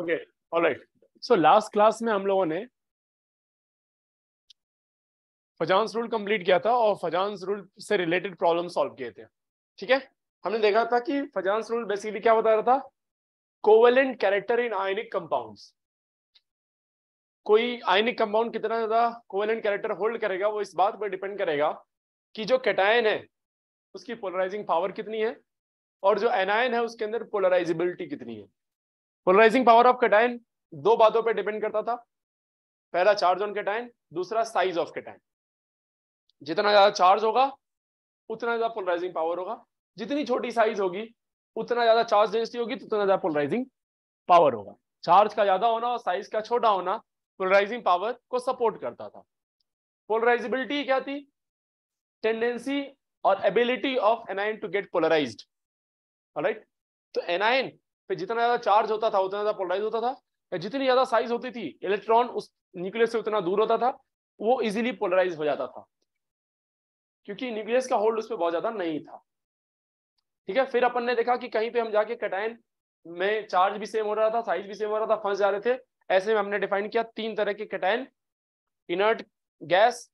Okay alright so last class में हम लोगों ने फजांस रूल कंप्लीट किया था और फजांस रूल से रिलेटेड प्रॉब्लम सॉल्व किए थे ठीक है हमने देखा था कि फजांस रूल बेसिकली क्या बता रहा था covalent character in ionic compounds कोई आयनिक कंपाउंड कितना ज्यादा कोवेलेंट कैरेक्टर होल्ड करेगा वो इस बात पर डिपेंड करेगा कि जो कैटायन है उसकी पोलराइजिंग पावर कितनी है और जो एनायन है उसके अंदर पोलराइजिबिलिटी कितनी है पोलराइजिंग पावर ऑफ कटाइन दो बातों पे डिपेंड करता था पहला चार्ज ऑन कटाइन दूसरा साइज ऑफ कटाइन जितना ज्यादा चार्ज होगा उतना ज्यादा पोलराइजिंग पावर होगा जितनी छोटी साइज होगी उतना ज्यादा चार्ज डेंसिटी होगी तो उतना ज्यादा पोलराइजिंग पावर होगा चार्ज का ज्यादा होना और साइज का छोटा होना पोलराइजिंग पावर को सपोर्ट करता था पोलराइजिबिलिटी क्या थी टेंडेंसी और ability of anion to get polarised right तो एनाइन फिर जितना ज्यादा चार्ज होता था उतना ज्यादा पोलराइज होता था या जितनी ज्यादा साइज होती थी इलेक्ट्रॉन उस न्यूक्लियस से उतना दूर होता था वो इजिली पोलराइज हो जाता था क्योंकि न्यूक्लियस का होल्ड उस पर बहुत ज्यादा नहीं था ठीक है फिर अपन ने देखा कि कहीं पे हम जाके कटाइन में चार्ज भी सेम हो रहा था साइज भी सेम हो रहा था फंस जा रहे थे ऐसे में हमने डिफाइन किया तीन तरह के cation inert gas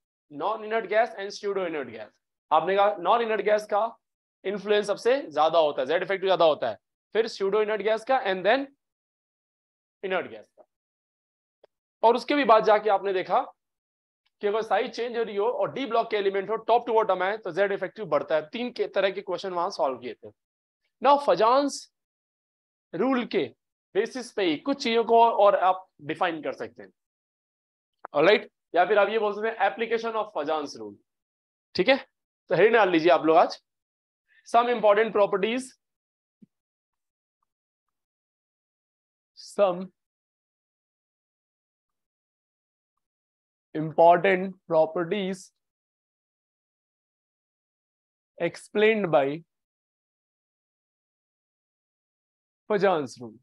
non inert gas and pseudo inert gas आपने कहा नॉन इनर्ट गैस का इन्फ्लुएंस सबसे ज्यादा होता है जेड इफेक्ट ज्यादा होता है फिर स्यूडो इनर्ट गैस का एंड देन इनर्ट गैस का और उसके भी बाद जाके आपने देखा कि अगर साइज चेंज हो रही हो और डी ब्लॉक के एलिमेंट हो टॉप टू बॉटम है तो जेड इफेक्टिव बढ़ता है तीन के तरह के क्वेश्चन वहां सॉल्व किए थे ना फजांस रूल के बेसिस पे ही कुछ चीजों को और आप डिफाइन कर सकते हैं राइट right? या फिर आप ये बोल सकते हैं एप्लीकेशन ऑफ फजांस रूल ठीक है तो हेड डाल लीजिए आप लोग आज some important properties some important properties explained by Pajan's rule.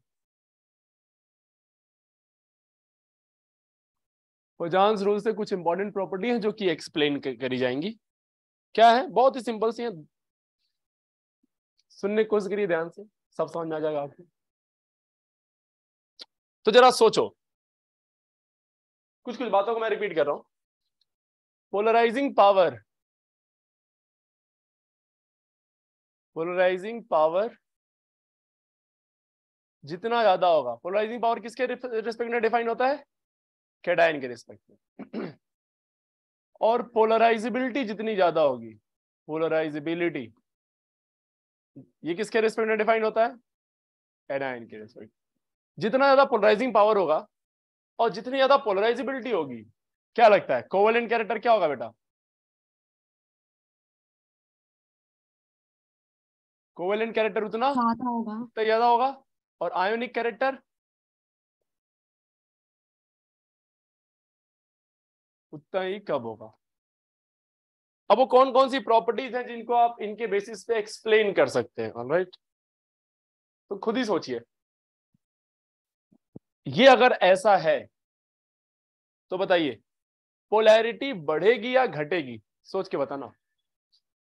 Fajans rule से कुछ इंपॉर्टेंट प्रॉपर्टी हैं जो कि एक्सप्लेन करी जाएंगी क्या है बहुत ही सिंपल सी है सुनने की कोशिश करिए ध्यान से सब समझ में आ जाएगा आपको तो जरा सोचो कुछ कुछ बातों को मैं रिपीट कर रहा हूं पोलराइजिंग पावर पोलराइजिंग पावर जितना ज्यादा होगा पोलराइजिंग पावर किसके रिस्पेक्ट में डिफाइन होता है कैडाइन के रिस्पेक्ट में और पोलराइजिबिलिटी जितनी ज्यादा होगी पोलराइजिबिलिटी ये किसके रिस्पेक्ट में डिफाइन होता है कैडाइन के रिस्पेक्ट जितना ज्यादा पोलराइजिंग पावर होगा और जितनी ज्यादा पोलराइजिबिलिटी होगी क्या लगता है कोवेलेंट कैरेक्टर क्या होगा बेटा कोवेलेंट कैरेक्टर उतना होगा उतना ज्यादा होगा तो और आयोनिक कैरेक्टर उतना ही कब होगा अब वो कौन कौन सी प्रॉपर्टीज हैं जिनको आप इनके बेसिस पे एक्सप्लेन कर सकते हैं ऑलराइट right? तो खुद ही सोचिए ये अगर ऐसा है तो बताइए पोलैरिटी बढ़ेगी या घटेगी सोच के बताना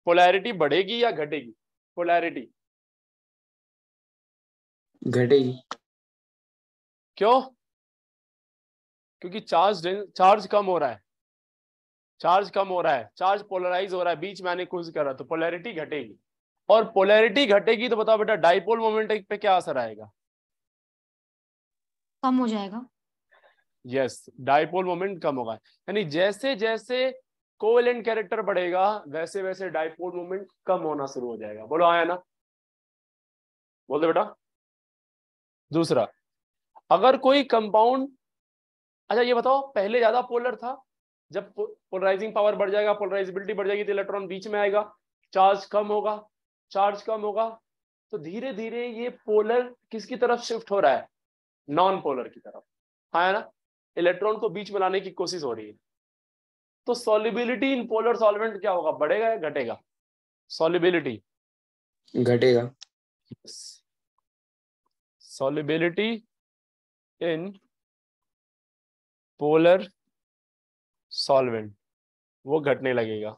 पोलैरिटी बढ़ेगी या घटेगी पोलैरिटी घटेगी क्यों क्योंकि चार्ज चार्ज कम हो रहा है चार्ज कम हो रहा है चार्ज पोलराइज हो रहा है बीच में आने करा कोशिश कर रहा है तो पोलैरिटी घटेगी और पोलैरिटी घटेगी तो बताओ बेटा डाइपोल मोमेंट पे क्या असर आएगा कम हो जाएगा यस डाइपोल मोमेंट कम होगा यानी जैसे जैसे कोवेलेंट कैरेक्टर बढ़ेगा वैसे वैसे डाइपोल मोमेंट कम होना शुरू हो जाएगा बोलो आया ना बोल दो बेटा दूसरा अगर कोई कंपाउंड अच्छा ये बताओ पहले ज्यादा पोलर था जब पोलराइजिंग पावर बढ़ जाएगा पोलराइजिबिलिटी बढ़ जाएगी तो इलेक्ट्रॉन बीच में आएगा चार्ज कम होगा चार्ज कम होगा तो धीरे धीरे ये पोलर किसकी तरफ शिफ्ट हो रहा है नॉन पोलर की तरफ हाँ है ना इलेक्ट्रॉन को बीच में लाने की कोशिश हो रही है तो सॉलिबिलिटी इन पोलर सॉल्वेंट क्या होगा बढ़ेगा या घटेगा सॉलिबिलिटी घटेगा सॉलिबिलिटी इन पोलर सॉल्वेंट वो घटने लगेगा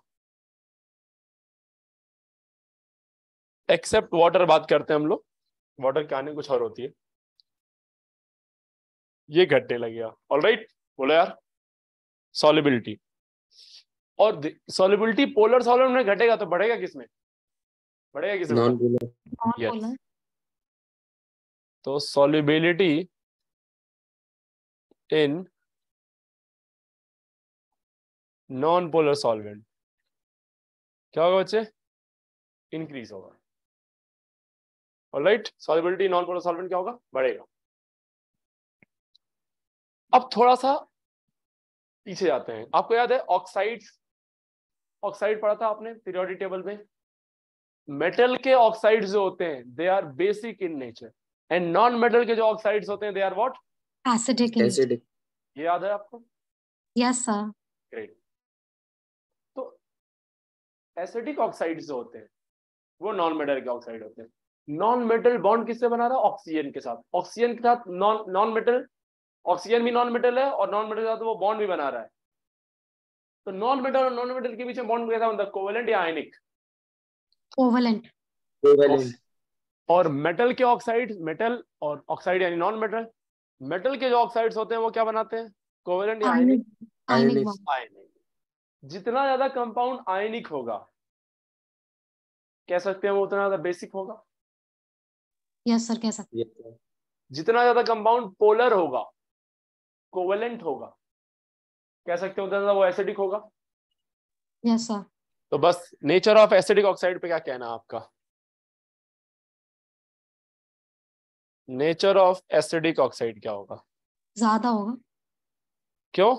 एक्सेप्ट वाटर बात करते हैं हम लोग वाटर की आने कुछ और होती है ये घटने गया ऑल राइट बोलो यार सॉलिबिलिटी और सॉलिबिलिटी पोलर सॉलिड में घटेगा तो बढ़ेगा किसमें बढ़ेगा किसमें नॉन पोलर यस तो solubility in non polar solvent क्या होगा बच्चे इंक्रीज होगा और right solubility non polar solvent क्या होगा बढ़ेगा अब थोड़ा सा पीछे जाते हैं आपको याद है ऑक्साइड्स ऑक्साइड पढ़ा था आपने पीरियोडिक टेबल में मेटल के ऑक्साइड जो होते हैं they are basic in nature and non metal के जो ऑक्साइड्स होते हैं they are what acidic acidic ये याद है आपको यस सर ग्रेट तो एसिडिक ऑक्साइड्स जो होते हैं वो नॉन मेटल के ऑक्साइड होते हैं नॉन मेटल बॉन्ड किससे बना रहा है ऑक्सीजन के साथ ऑक्सीजन के साथ नॉन नॉन मेटल ऑक्सीजन भी नॉन मेटल है और नॉन मेटल तो वो बॉन्ड भी बना रहा है तो नॉन मेटल और नॉन मेटल के बीच में बॉन्ड कैसा बनता है कोवेलेंट या आयनिक कोवेलेंट और मेटल के ऑक्साइड मेटल और ऑक्साइड यानी नॉन मेटल मेटल के जो ऑक्साइड्स होते हैं वो क्या बनाते हैं कोवेलेंट या आयनिक आयनिक जितना ज्यादा कंपाउंड आयनिक होगा कह सकते हैं वो उतना ज्यादा बेसिक होगा यस सर कह सकते हैं जितना ज्यादा कंपाउंड पोलर होगा कोवेलेंट होगा कह सकते हो वो एसिडिक होगा यस yes, तो बस नेचर ऑफ एसिडिक ऑक्साइड पे क्या कहना आपका नेचर ऑफ एसिडिक ऑक्साइड क्या होगा ज्यादा होगा क्यों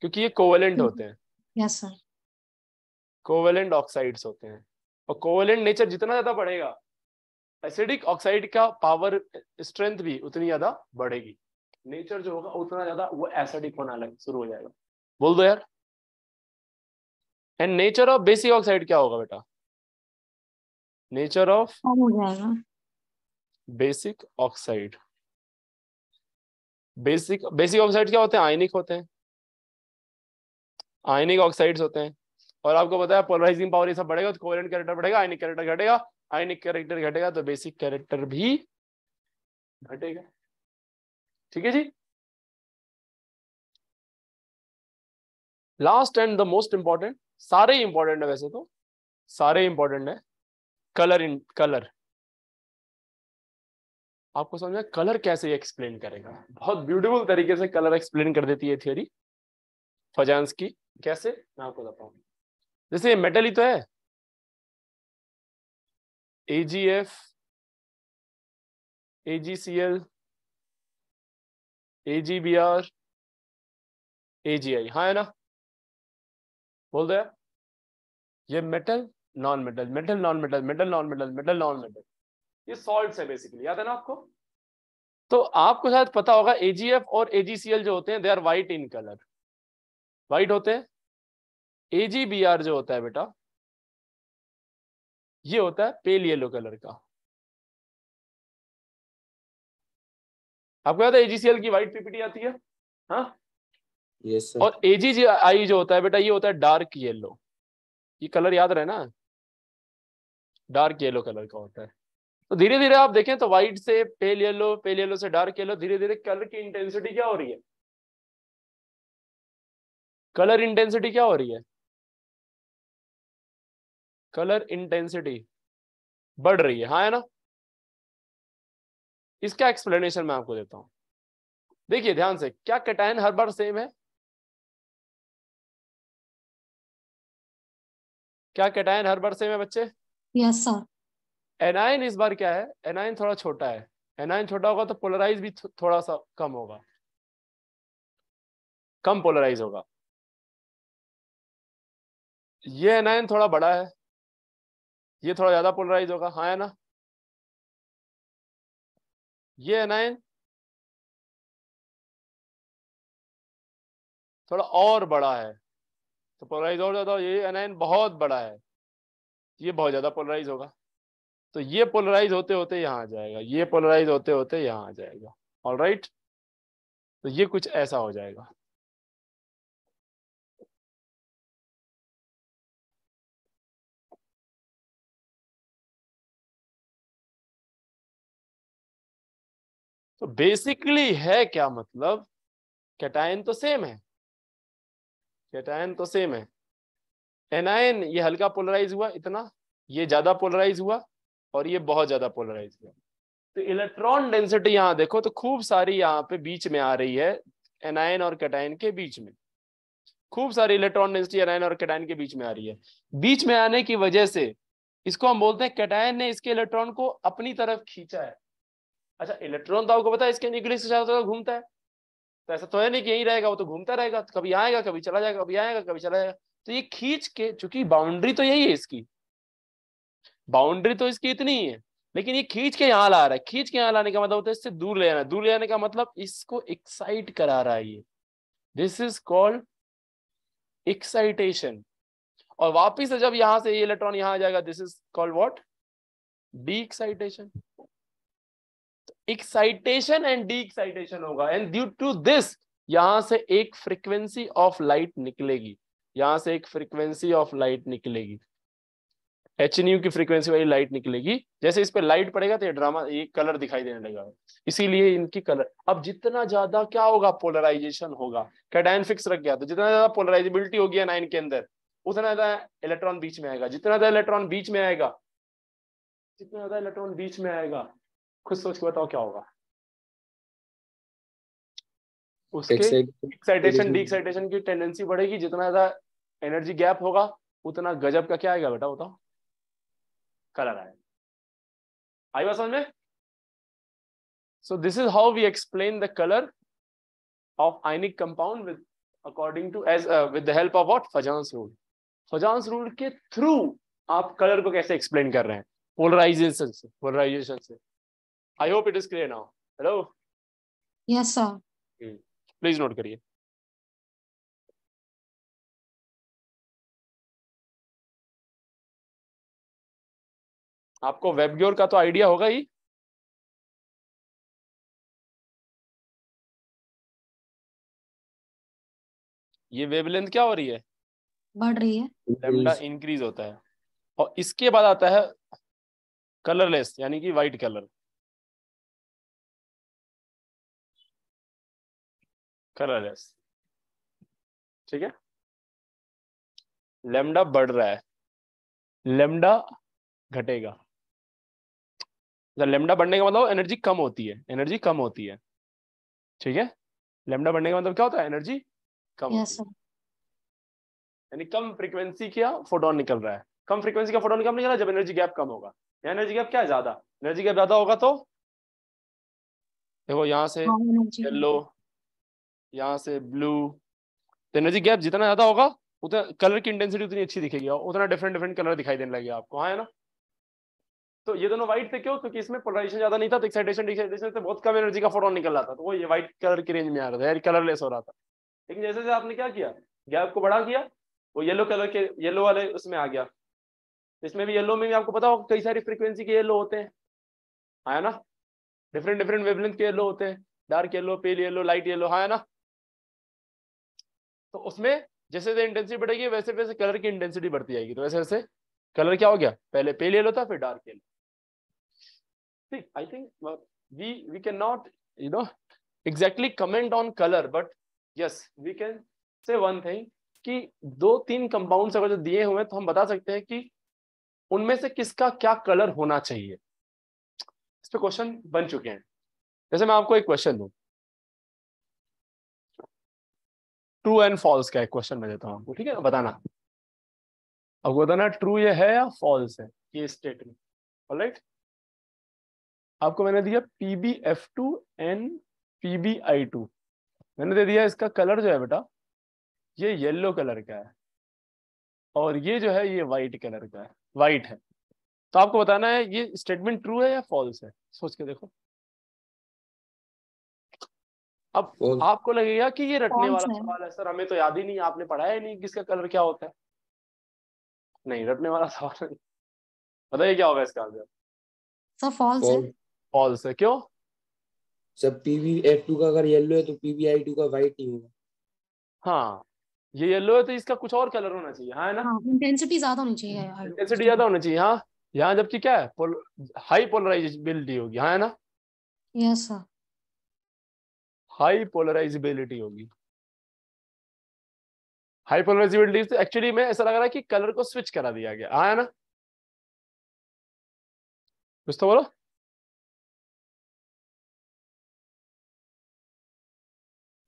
क्योंकि ये कोवेलेंट hmm. होते हैं यस सर कोवेलेंट ऑक्साइड्स होते हैं और कोवेलेंट नेचर जितना ज्यादा बढ़ेगा एसिडिक ऑक्साइड का पावर स्ट्रेंथ भी उतनी ज्यादा बढ़ेगी नेचर जो होगा उतना ज्यादा वो एसिडिक होना लग शुरू हो जाएगा बोल दो यार and nature of basic oxide क्या होगा बेटा nature of basic oxide basic basic oxide क्या होते हैं आयनिक होते हैं आयनिक ऑक्साइड्स होते हैं और आपको पता है पोलराइजिंग पावर ये सब बढ़ेगा तो कोवेलेंट कैरेक्टर बढ़ेगा आयनिक कैरेक्टर घटेगा आयनिक कैरेक्टर घटेगा तो बेसिक कैरेक्टर भी घटेगा ठीक है जी last and the most important सारे इंपॉर्टेंट है वैसे तो सारे इंपॉर्टेंट है कलर इन कलर आपको समझ कलर कैसे एक्सप्लेन करेगा बहुत ब्यूटीफुल तरीके से कलर एक्सप्लेन कर देती है थियोरी फजांस की कैसे मैं आपको बताऊं जैसे ये मेटल ही तो है AGF AGCL A G C L A G B R A G I हाँ है ना बोल दो ये metal non metal metal non metal metal non metal metal non metal ये सॉल्ट है बेसिकली याद है ना आपको तो आपको शायद पता होगा एजीएफ और एजीसीएल जो होते हैं they are white in colour white होते हैं एजीबीआर जो होता है बेटा ये होता है पेल येलो कलर का आपको याद है एजीसीएल की व्हाइट पीपीटी आती है यस हाँ? Sir sir. और एजीजीआई जो होता है बेटा ये होता है डार्क येलो ये कलर याद रहे ना डार्क येलो कलर का होता है तो धीरे धीरे आप देखें तो व्हाइट से पेल येलो पेल येलो से डार्क येलो धीरे धीरे कलर की इंटेंसिटी क्या हो रही है कलर इंटेंसिटी क्या हो रही है कलर इंटेंसिटी बढ़ रही है हाँ है ना इसका एक्सप्लेनेशन मैं आपको देता हूं देखिए ध्यान से क्या कैटाइन हर बार सेम है क्या कैटाइन हर बार सेम है बच्चे यस सर एनायन इस बार क्या है एनायन थोड़ा छोटा है एनायन छोटा होगा तो पोलराइज भी थोड़ा सा कम होगा कम पोलराइज होगा ये एनायन थोड़ा बड़ा है ये थोड़ा ज्यादा पोलराइज होगा हाँ है ना ये एनाइन थोड़ा और बड़ा है तो पोलराइज और ज्यादा ये एनाइन बहुत बड़ा है ये बहुत ज्यादा पोलराइज होगा तो ये पोलराइज होते होते यहाँ आ जाएगा ये पोलराइज होते होते यहाँ आ जाएगा ऑल right? तो ये कुछ ऐसा हो जाएगा तो बेसिकली है क्या मतलब कैटायन तो सेम है कैटायन तो सेम है एनाइन ये हल्का पोलराइज हुआ इतना ये ज्यादा पोलराइज हुआ और ये बहुत ज्यादा पोलराइज हुआ तो इलेक्ट्रॉन डेंसिटी यहां देखो तो खूब सारी यहाँ पे बीच में आ रही है एनाइन और कैटायन के बीच में खूब सारी इलेक्ट्रॉन डेंसिटी एनायन और कैटायन के बीच में आ रही है बीच में आने की वजह से इसको हम बोलते हैं कैटायन ने इसके इलेक्ट्रॉन को अपनी तरफ खींचा है अच्छा इलेक्ट्रॉन तो आपको पता है इसके न्यूक्लियस के चारों तरफ घूमता है तो ऐसा तो है नहीं कि यही रहेगा वो तो घूमता रहेगा तो कभी आएगा कभी चला जाएगा कभी आएगा कभी चला जाएगा तो ये खींच के चूंकि बाउंड्री तो यही है इसकी बाउंड्री तो इसकी इतनी ही है लेकिन ये खींच के यहाँ ला रहा है खींच के यहाँ लाने का मतलब होता है इससे दूर ले जाना दूर ले जाने का मतलब इसको एक्साइट करा रहा है ये दिस इज कॉल्ड एक्साइटेशन और वापिस जब यहां से ये इलेक्ट्रॉन यहां आ जाएगा this is called what de excitation excitation and de excitation होगा एंड ड्यू टू दिस यहां से एक फ्रीक्वेंसी ऑफ लाइट निकलेगी यहां से एक फ्रीक्वेंसी ऑफ लाइट निकलेगी एच यू की फ्रीक्वेंसी वाली लाइट निकलेगी जैसे इस पर लाइट पड़ेगा तो ये ड्रामा ये कलर दिखाई देने लगेगा इसीलिए इनकी कलर अब जितना ज्यादा क्या होगा पोलराइजेशन होगा कैटाइन फिक्स रख गया तो जितना ज्यादा पोलराइजेबिलिटी होगी नाइन के अंदर उतना ज्यादा इलेक्ट्रॉन बीच में आएगा जितना ज्यादा इलेक्ट्रॉन बीच में आएगा जितना ज्यादा इलेक्ट्रॉन बीच में आएगा खुद सोच के बताओ क्या होगा उसके एक्साइटेशन डी एक्साइटेशन की टेंडेंसी बढ़ेगी जितना ज्यादा एनर्जी गैप होगा उतना गजब का क्या आएगा बेटा बताओ कलर आएगा आई बात समझ में so this is how we explain the colour of ionic compound with according to as with the help of what Fajans rule Fajans rule के थ्रू आप कलर को कैसे एक्सप्लेन कर रहे हैं पोलराइजेशन से पोलराइजेशन से I hope it is clear now hello yes sir Please note करिए आपको वेबग्योर का तो आइडिया होगा ही ये वेबलेंथ क्या हो रही है बढ़ रही है लेमडा इंक्रीज होता है और इसके बाद आता है कलरलेस यानी कि व्हाइट कलर कलरलेस ठीक है लेमडा बढ़ रहा है लेमडा घटेगा लेमडा मतलब बढ़ने का मतलब एनर्जी कम होती है एनर्जी कम होती है ठीक है लेमडा बढ़ने का मतलब क्या होता है एनर्जी कम yes, यानी कम फ्रीक्वेंसी का फोटोन निकल रहा है कम फ्रीक्वेंसी का फोटोन कम निकल रहा है मतलब जब एनर्जी गैप कम होगा एनर्जी गैप क्या है ज्यादा एनर्जी गैप ज्यादा होगा तो देखो यहाँ से येलो हाँ, यहाँ से ब्लू तो एनर्जी गैप जितना ज्यादा होगा उतना कलर की इंटेंसिटी उतनी अच्छी दिखेगी और उतना डिफरेंट डिफरेंट कलर दिखाई देने लगेगा आपको हाँ है ना तो ये दोनों व्हाइट थे क्यों क्योंकि इसमें पोलराइजेशन ज्यादा नहीं था तो एक्साइटेशन डिसाइटेशन से बहुत कम एनर्जी का फोटोन निकल रहा था तो वो ये व्हाइट कलर की रेंज में आ रहा था कलरलेस हो रहा था लेकिन जैसे जैसे आपने क्या किया गैप को बड़ा किया वो येलो कलर के येलो वाले उसमें आ गया इसमें भी येलो में भी आपको पता हो कई सारी फ्रिक्वेंसी के येलो होते हैं आया हाँ ना डिफरेंट डिफरेंट वेवलेंथ के येलो होते हैं dark yellow pale yellow light yellow हाँ है ना तो उसमें जैसे जैसे इंटेंसिटी बढ़ेगी वैसे वैसे कलर की इंटेंसिटी बढ़ती जाएगी तो वैसे वैसे कलर क्या हो गया पहले पेल येलो था फिर डार्क येलो ठीक I think we we can not you know exactly comment on colour but yes we can say one thing कि दो तीन कंपाउंड्स अगर जो दिए हुए हैं तो हम बता सकते हैं कि उनमें से किसका क्या कलर होना चाहिए इस पर क्वेश्चन बन चुके हैं जैसे मैं आपको एक क्वेश्चन दू ट्रू एंड फॉल्स का एक क्वेश्चन मैं देता हूँ आपको ठीक है ना बताना अब बताना ट्रू ये है या फॉल्स है ये स्टेटमेंट राइट आपको मैंने दिया P B F two and P B I two मैंने दे दिया इसका कलर जो है बेटा ये येलो कलर का है और ये जो है ये वाइट कलर का है वाइट है तो आपको बताना है ये स्टेटमेंट ट्रू है या फॉल्स है सोच के देखो अब आपको लगेगा कि ये रटने वाला सवाल है सर हमें तो याद ही नहीं आपने पढ़ाया ही नहीं किसका कलर क्या होता है नहीं रटने वाला सवाल नहीं बताइए क्या होगा इसका आंसर सर फॉल्स है फॉल्स है क्यों सर पीवी पीवीएफ2 का अगर येलो है तो पीवी पीवीआई2 का वाइट ही होगा हाँ ये येलो है तो इसका कुछ और कलर होना चाहिए हाँ है ना इंटेंसिटी हाँ, ज्यादा होनी चाहिए इंटेंसिटी ज्यादा होनी चाहिए हाँ यहाँ जबकि क्या है हाई पोलराइजेबिलिटी होगी हाँ है ना यस सर हाई पोलराइजिबिलिटी होगी हाई पोलराइजिबिलिटी तो एक्चुअली में ऐसा लग रहा है कि कलर को स्विच करा दिया गया आया हाँ, ना कुछ तो बोलो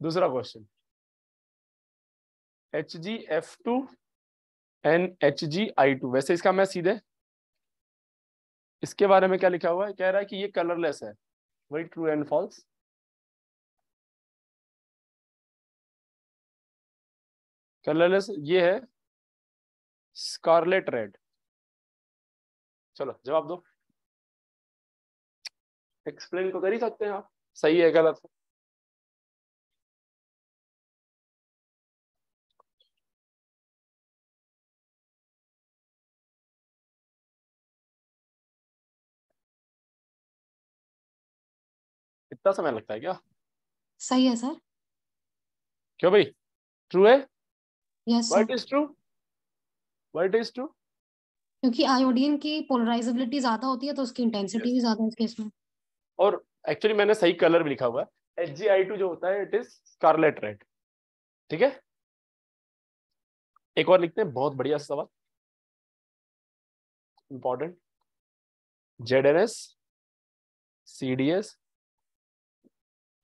दूसरा question H G F two and H G I two वैसे इसका मैं सीधे इसके बारे में क्या लिखा हुआ है कह रहा है कि ये कलरलेस है वही ट्रू एंड फॉल्स कलरलेस ये है स्कारलेट रेड चलो जवाब दो एक्सप्लेन तो कर ही सकते हैं आप सही है गलत है इतना समय लगता है क्या सही है सर क्यों भाई ट्रू है yes what is true what is true क्योंकि आयोडीन की पोलराइजेबिलिटी ज्यादा होती है तो उसकी इंटेंसिटी yes. भी ज्यादा है इस केस में और एक्चुअली मैंने सही कलर भी लिखा हुआ है एच जी जो होता है इट इज स्कारलेट रेड ठीक है एक और लिखते हैं बहुत बढ़िया सवाल इंपॉर्टेंट ZNS CDS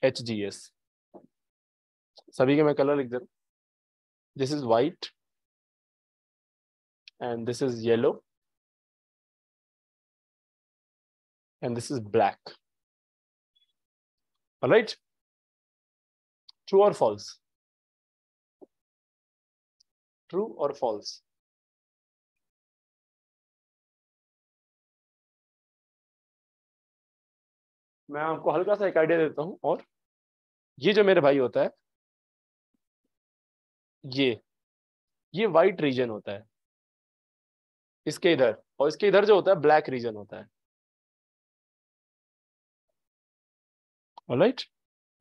HGS सभी के मैं कलर लिख दे रहा हूँ This is white. And this is yellow. And this is black. All right. True or false? True or false? मैं आपको हल्का सा एक आइडिया देता हूं और ये जो मेरे भाई होता है ये ये वाइट रीजन होता है इसके इधर और इसके इधर जो होता है ब्लैक रीजन होता है राइट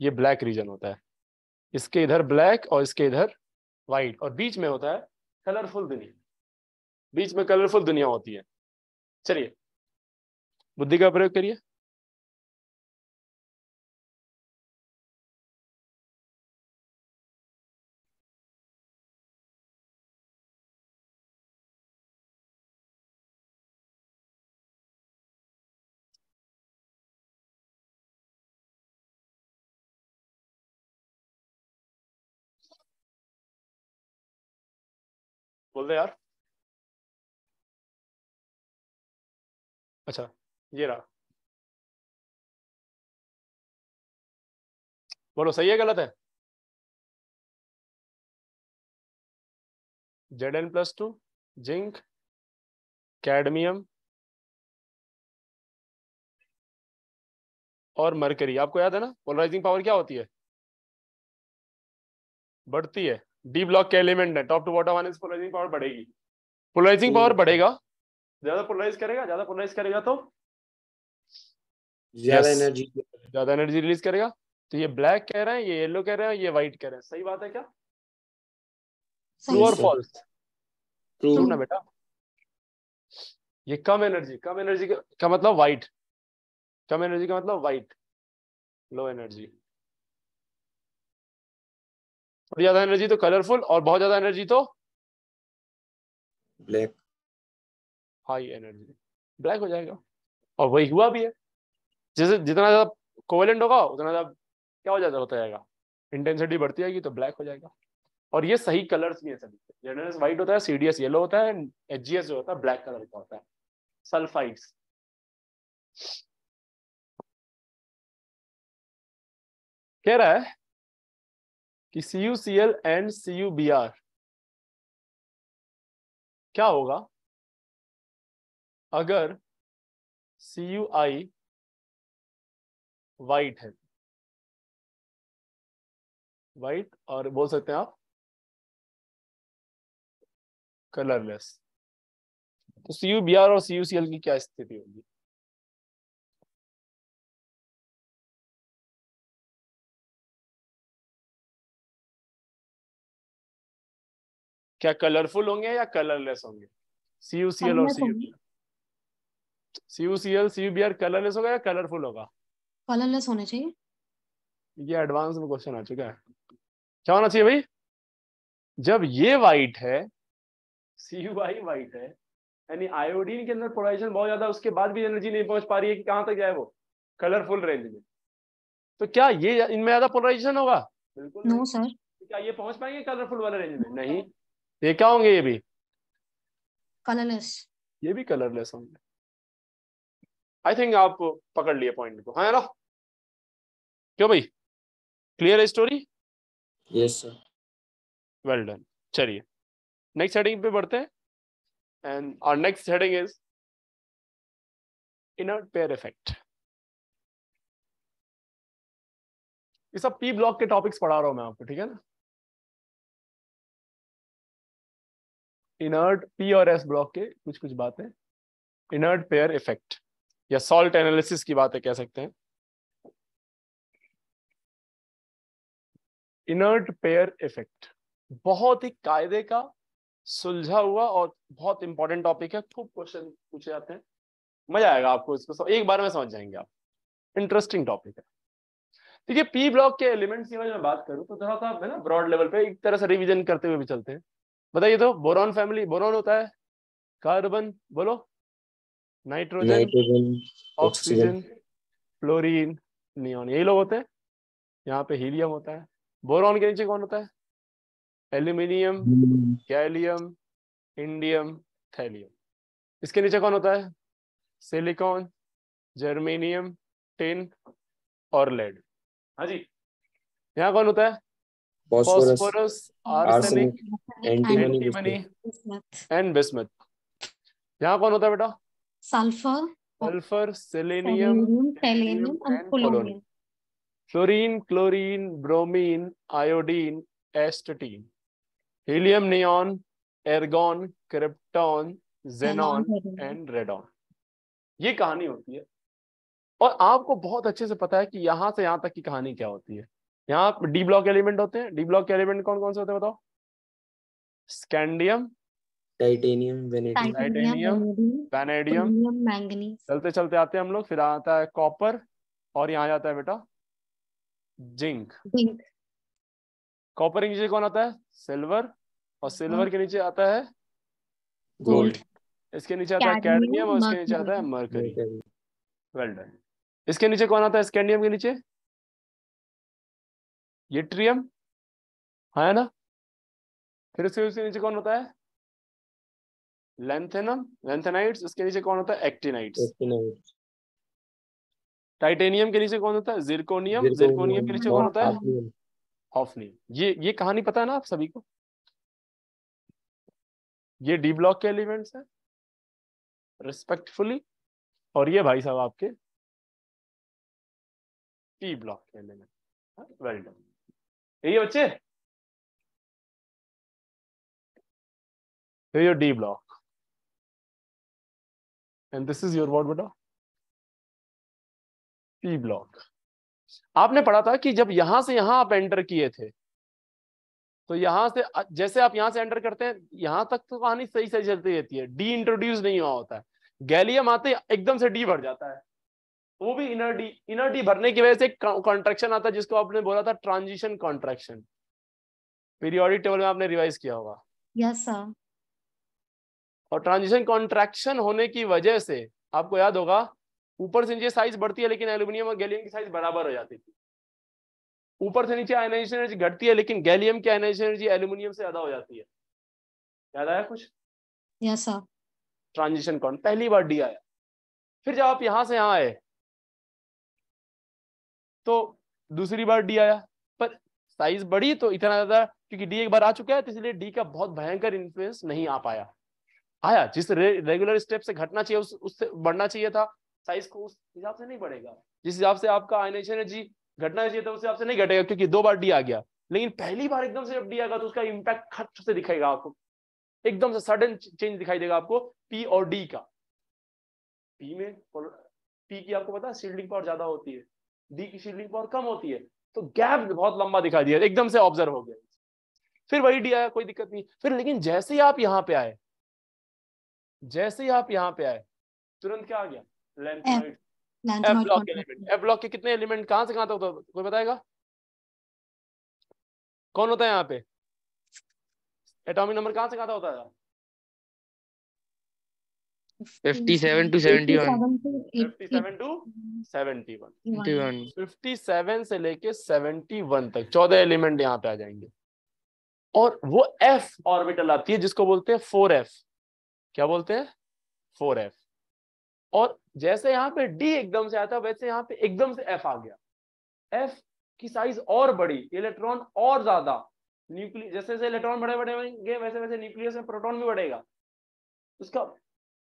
ये ब्लैक रीजन होता है इसके इधर ब्लैक और इसके इधर वाइट और बीच में होता है कलरफुल दुनिया बीच में कलरफुल दुनिया होती है चलिए बुद्धि का प्रयोग करिए रहे यार अच्छा ये रहा बोलो सही है गलत है Z N plus two zinc cadmium और मरकरी आपको याद है ना पोलराइजिंग पावर क्या होती है बढ़ती है डी ब्लॉक के एलिमेंट है टॉप टू बॉटम आने से पोलराइजिंग पावर बढ़ेगी पोलराइजिंग पावर hmm. बढ़ेगा ज्यादा पोलराइज करेगा ज्यादा पोलराइज करेगा तो ज्यादा एनर्जी ज्यादा एनर्जी रिलीज करेगा तो ये ब्लैक कह रहे हैं ये येलो कह रहे हैं ये व्हाइट कह रहे हैं सही बात है क्या ट्रू और फॉल्स ट्रू ना बेटा ये कम एनर्जी कम एनर्जी का मतलब व्हाइट कम एनर्जी का मतलब व्हाइट लो एनर्जी थोड़ी ज्यादा एनर्जी तो कलरफुल और बहुत ज्यादा एनर्जी तो ब्लैक हाई एनर्जी ब्लैक हो जाएगा और वही हुआ भी है जैसे जितना ज्यादा कोवेलेंट होगा उतना ज्यादा क्या हो जाता होता जाएगा इंटेंसिटी बढ़ती जाएगी तो ब्लैक हो जाएगा और ये सही कलर्स भी है सभी जनरल व्हाइट होता है सीडीएस येलो होता है एंड एचजीएस जो होता है ब्लैक कलर का होता है सल्फाइड्स कह रहा है कि C U C L and C U B R क्या होगा अगर सी यू आई वाइट है वाइट और बोल सकते हैं आप कलरलेस तो सी यू बी आर और सी यू सी एल की क्या स्थिति होगी क्या कलरफुल होंगे या कलरलेस होंगे सीयूसीएल और सी यू सी कलरलेस होगा या कलरफुल होगा कलरलेस होने चाहिए ये एडवांस में क्वेश्चन आ चुका है क्या होना चाहिए भाई जब ये वाइट है सी आई वाइट है यानी आयोडीन के अंदर पोलराइजेशन बहुत ज्यादा उसके बाद भी एनर्जी नहीं पहुंच पा रही है कि कहां तक जाए वो कलरफुल रेंज में तो क्या ये इनमें ज्यादा पोलराइजेशन होगा बिल्कुल नो सर क्या ये पहुंच पाएंगे कलरफुल वाले रेंज में नहीं ये क्या होंगे ये भी कलरलेस ये भी कलरलेस होंगे आई थिंक आप पकड़ लिए पॉइंट को हाँ ना क्यों भाई क्लियर है story yes sir well done चलिए नेक्स्ट हेडिंग पे बढ़ते हैं एंड और next heading is inert pair effect ये सब पी ब्लॉक के टॉपिक्स पढ़ा रहा हूँ मैं आपको ठीक है ना इनर्ट पी और एस ब्लॉक के कुछ कुछ बातें इनर्ट पेयर इफेक्ट या सॉल्ट एनालिसिस की बातें कह सकते हैं इनर्ट पेयर इफेक्ट बहुत ही कायदे का सुलझा हुआ और बहुत इंपॉर्टेंट टॉपिक है खूब क्वेश्चन पूछे जाते हैं मजा आएगा आपको इसको एक बार में समझ जाएंगे आप इंटरेस्टिंग टॉपिक है देखिए पी ब्लॉक के एलिमेंट्स की मैं बात करूं तो थोड़ा सा ना ब्रॉड लेवल पे एक तरह से रिविजन करते हुए भी चलते हैं बताइए तो बोरॉन फैमिली बोरॉन होता है कार्बन बोलो नाइट्रोजन ऑक्सीजन फ्लोरीन नियॉन यही लोग होते हैं यहाँ पे हीलियम होता है बोरॉन के नीचे कौन होता है एल्यूमिनियम कैलियम इंडियम थैलियम इसके नीचे कौन होता है सिलिकॉन जर्मेनियम टिन और लेड हाँ जी यहाँ कौन होता है phosphorus arsenic antimony and bismuth yahan कौन hota hai beta sulfur sulfur selenium selenium and polonium fluorine chlorine bromine iodine astatine helium neon ergon krypton xenon and radon ये कहानी होती है और आपको बहुत अच्छे से पता है कि यहां से यहां तक की कहानी क्या होती है यहाँ डी ब्लॉक एलिमेंट होते हैं डी ब्लॉक एलिमेंट कौन कौन से होते हैं बताओ scandium titanium titanium vanadium manganese चलते चलते आते हैं हम लोग फिर आता है कॉपर और यहाँ जाता है बेटा जिंक जिंक कॉपर के नीचे कौन आता है सिल्वर और सिल्वर हाँ। के नीचे आता है गोल्ड इसके नीचे आता है कैडमियम और इसके नीचे आता है मर्करी वेल डन इसके नीचे कौन आता है स्कैंडियम के नीचे यट्रियम ट्रियम है ना फिर उसके उसके नीचे कौन होता है लेंथेनम लेंथेनाइट्स उसके नीचे कौन होता है एक्टिनाइट्स टाइटेनियम के नीचे कौन होता है जिरकोनियम जिरकोनियम के नीचे कौन होता है हॉफनियम ये ये कहानी पता है ना आप सभी को ये डी ब्लॉक के एलिमेंट्स हैं रिस्पेक्टफुली और ये भाई साहब आपके पी ब्लॉक के एलिमेंट वेल डन यही है बच्चे ये D block and this is your word बेटा पी ब्लॉक आपने पढ़ा था कि जब यहां से यहां आप एंटर किए थे तो यहां से जैसे आप यहां से एंटर करते हैं यहां तक तो कहानी सही सही चलती रहती है डी इंट्रोड्यूस नहीं हुआ होता है गैलियम आते एकदम से डी भर जाता है तो वो भी इनर डी भरने की वजह से कॉन्ट्रेक्शन आता है जिसको आपने बोला था ट्रांजिशन कॉन्ट्रेक्शन पीरियोडिक टेबल में आपने रिवाइज किया होगा यस yes, सर और ट्रांजिशन कॉन्ट्रेक्शन होने की वजह से आपको याद होगा ऊपर से नीचे साइज बढ़ती है लेकिन एल्यूमिनियम और गैलियम की साइज बराबर हो जाती थी ऊपर से नीचे आयनाइजेशन एनर्जी घटती है लेकिन गैलियम की आयनाइजेशन एनर्जी एल्यूमिनियम से ज्यादा हो जाती है याद आया कुछ यस सर ट्रांजिशन कौन पहली बार डी आया फिर जब आप यहां से यहां आए तो दूसरी बार डी आया पर साइज बढ़ी तो इतना ज्यादा क्योंकि डी एक बार आ चुका है तो इसलिए डी का बहुत भयंकर इन्फ्लुएंस नहीं आ पाया आया जिस रे, रेगुलर स्टेप से घटना चाहिए उस, उससे बढ़ना चाहिए था साइज को उस हिसाब से नहीं बढ़ेगा जिस हिसाब से आपका आयनेशन एनर्जी घटना चाहिए था उस हिसाब से नहीं घटेगा क्योंकि दो बार डी आ गया लेकिन पहली बार एकदम से जब डी आएगा तो उसका इम्पैक्ट खट से दिखाएगा आपको एकदम से सडन चेंज दिखाई देगा आपको पी और डी का पी में पी की आपको पता है सील्डिंग पावर ज्यादा होती है डी की शील्डिंग पावर कम होती है तो गैप बहुत लंबा दिखा दिया एकदम से ऑब्जर्व हो गया फिर वही डी आया कोई दिक्कत नहीं फिर लेकिन जैसे ही आप यहाँ पे आए जैसे ही आप यहाँ पे आए तुरंत क्या आ गया एफ ब्लॉक के कितने एलिमेंट कहां से कहां तक होता कोई बताएगा कौन होता है यहाँ पे एटॉमिक नंबर कहां से कहाँ होता है 57 से लेके 71 तक 14 एलिमेंट यहाँ पे आ जाएंगे और वो एफ ऑर्बिटल आती है जिसको बोलते हैं फोर एफ क्या बोलते हैं फोर एफ और जैसे यहाँ पे डी एकदम से आता वैसे यहाँ पे एकदम से एफ आ गया एफ की साइज और बड़ी इलेक्ट्रॉन और ज्यादा न्यूक्लियस जैसे जैसे इलेक्ट्रॉन बड़े बड़े होंगे वैसे वैसे न्यूक्लियस में प्रोटॉन भी बढ़ेगा उसका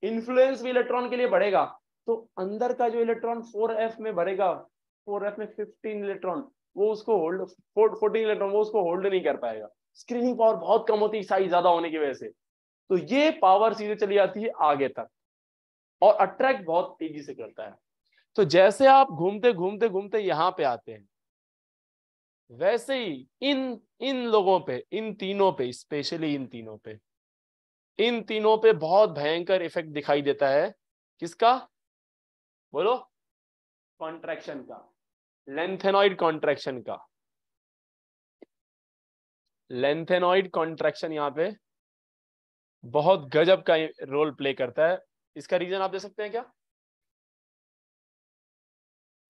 इन्फ्लुएंस भी इलेक्ट्रॉन के लिए बढ़ेगा तो अंदर का जो इलेक्ट्रॉन 4f में भरेगा 4f में 15 इलेक्ट्रॉन वो उसको होल्ड 14 इलेक्ट्रॉन वो उसको होल्ड नहीं कर पाएगा स्क्रीनिंग पावर बहुत कम होती है साइज ज्यादा होने की वजह से तो ये पावर सीधे चली जाती है आगे तक और अट्रैक्ट बहुत तेजी से करता है तो जैसे आप घूमते घूमते घूमते यहां पे आते हैं वैसे ही इन इन लोगों पे इन तीनों पे स्पेशली इन तीनों पे इन तीनों पे बहुत भयंकर इफेक्ट दिखाई देता है किसका बोलो कॉन्ट्रैक्शन का लेंथेनॉइड कॉन्ट्रैक्शन का लेंथेनॉइड कॉन्ट्रेक्शन यहां पे बहुत गजब का रोल प्ले करता है इसका रीजन आप दे सकते हैं क्या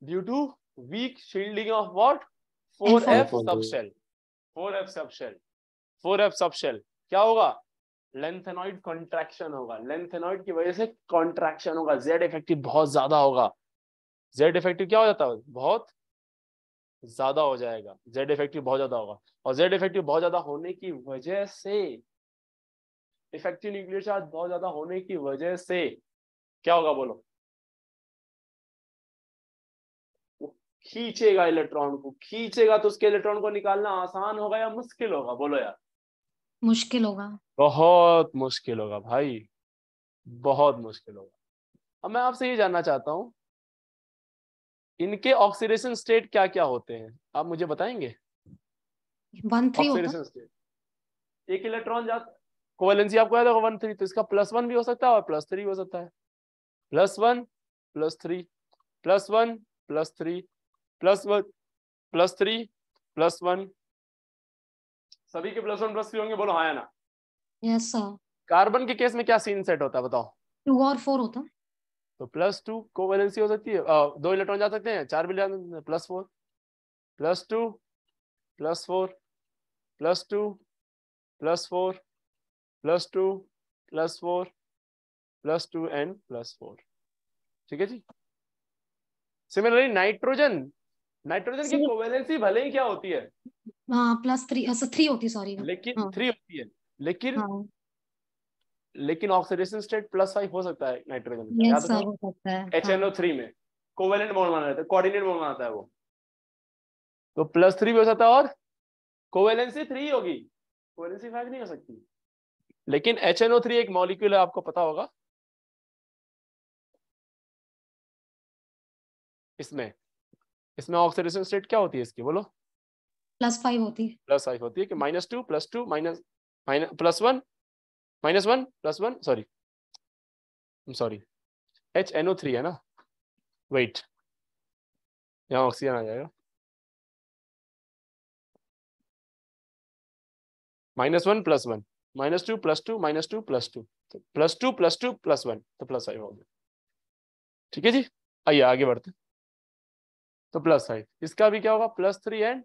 due to weak shielding of what four F subshell four F subshell four F subshell क्या होगा लेंथेनॉइड कॉन्ट्रैक्शन होगा लेंथेनॉइड की वजह से कॉन्ट्रैक्शन होगा जेड इफेक्टिव बहुत ज्यादा होगा जेड इफेक्टिव क्या हो जाता है बहुत ज्यादा हो जाएगा जेड इफेक्टिव बहुत ज्यादा होगा और जेड इफेक्टिव बहुत ज्यादा होने की वजह से इफेक्टिव न्यूक्लियर चार्ज बहुत ज्यादा होने की वजह से क्या होगा बोलो खींचेगा इलेक्ट्रॉन को खींचेगा तो उसके इलेक्ट्रॉन को निकालना आसान होगा या मुश्किल होगा बोलो यार मुश्किल होगा बहुत मुश्किल होगा भाई बहुत मुश्किल होगा अब मैं आपसे ये जानना चाहता हूँ इनके ऑक्सीडेशन स्टेट क्या क्या होते हैं आप मुझे बताएंगे ऑक्सीडेशन स्टेट एक इलेक्ट्रॉन जाता कोवेलेंसी आपको याद होगा वन थ्री तो इसका प्लस वन भी हो सकता है और प्लस थ्री हो सकता है plus one plus three plus one plus three plus one plus three plus one सभी के प्लस वन प्लस थ्री होंगे बोलो हाँ ना यस सर कार्बन के केस में क्या सीन सेट होता है बताओ टू और फोर होता है तो प्लस टू कोवेलेंसी हो सकती है आ, दो इलेक्ट्रॉन जा सकते हैं चार भी ले सकते plus four plus two plus four plus two plus four plus two plus four plus two and plus four ठीक है जी सिमिलरली नाइट्रोजन नाइट्रोजन की कोवेलेंसी भले ही क्या होती है हाँ प्लस थ्री थ्री होती सॉरी हाँ। लेकिन हाँ. थ्री होती है लेकिन हाँ. लेकिन ऑक्सीडेशन स्टेट प्लस फाइव हो सकता है nitrogen H N O three में कोवेलेंट बॉन्ड माना जाता है कोऑर्डिनेट बॉन्ड माना जाता है वो तो प्लस थ्री भी हो सकता है और कोवेलेंसी थ्री होगी कोवेलेंसी फाइव नहीं हो सकती लेकिन एच एन ओ थ्री एक मॉलिक्यूल है आपको पता होगा इसमें इसमें ऑक्सीडेशन स्टेट क्या होती है इसकी बोलो प्लस फाइव होती है प्लस फाइव होती है कि minus two plus two minus minus plus one minus one plus one sorry sorry H N O three है ना वेट यहाँ ऑक्सीजन आ जाएगा minus one plus one minus two plus two minus two plus two plus two plus two plus one तो plus five तो हो गया ठीक है जी आइए आगे बढ़ते हैं तो प्लस फाइव इसका भी क्या होगा plus three and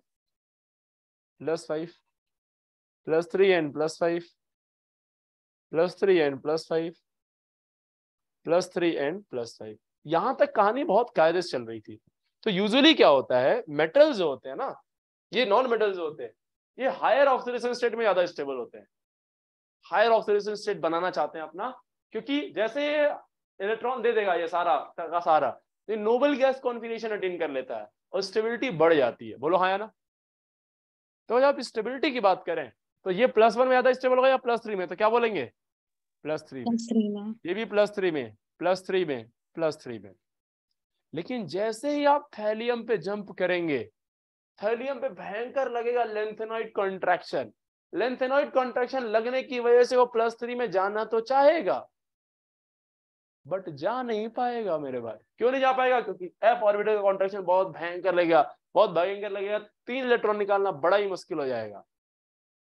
plus five plus three and plus five plus three and plus five plus three and plus five यहां तक कहानी बहुत कायदे चल रही थी तो यूजुअली क्या होता है मेटल्स जो होते हैं ना ये नॉन मेटल्स होते हैं ये हायर ऑक्सीडेशन स्टेट में ज्यादा स्टेबल होते हैं हायर ऑक्सीडेशन स्टेट बनाना चाहते हैं अपना क्योंकि जैसे इलेक्ट्रॉन दे देगा ये सारा का सारा तो नोबल गैस कॉन्फिनेशन अटेन कर लेता है और स्टेबिलिटी बढ़ जाती है बोलो हाँ या ना तो जब आप स्टेबिलिटी की बात करें तो ये प्लस वन में ज्यादा स्टेबल होगा या प्लस थ्री में तो क्या बोलेंगे प्लस थ्री में ये भी प्लस थ्री में प्लस थ्री में प्लस थ्री में लेकिन जैसे ही आप थैलियम पे जंप करेंगे थैलियम पे भयंकर लगेगा लेंथेनॉइड कॉन्ट्रैक्शन लेंथेनॉइड कॉन्ट्रैक्शन लगने की वजह से वो प्लस थ्री में जाना तो चाहेगा बट जा नहीं पाएगा मेरे भाई क्यों नहीं जा पाएगा क्योंकि एफ ऑर्बिटल का कॉन्ट्रेक्शन बहुत भयंकर लगेगा बहुत भयंकर लगेगा तीन इलेक्ट्रॉन निकालना बड़ा ही मुश्किल हो जाएगा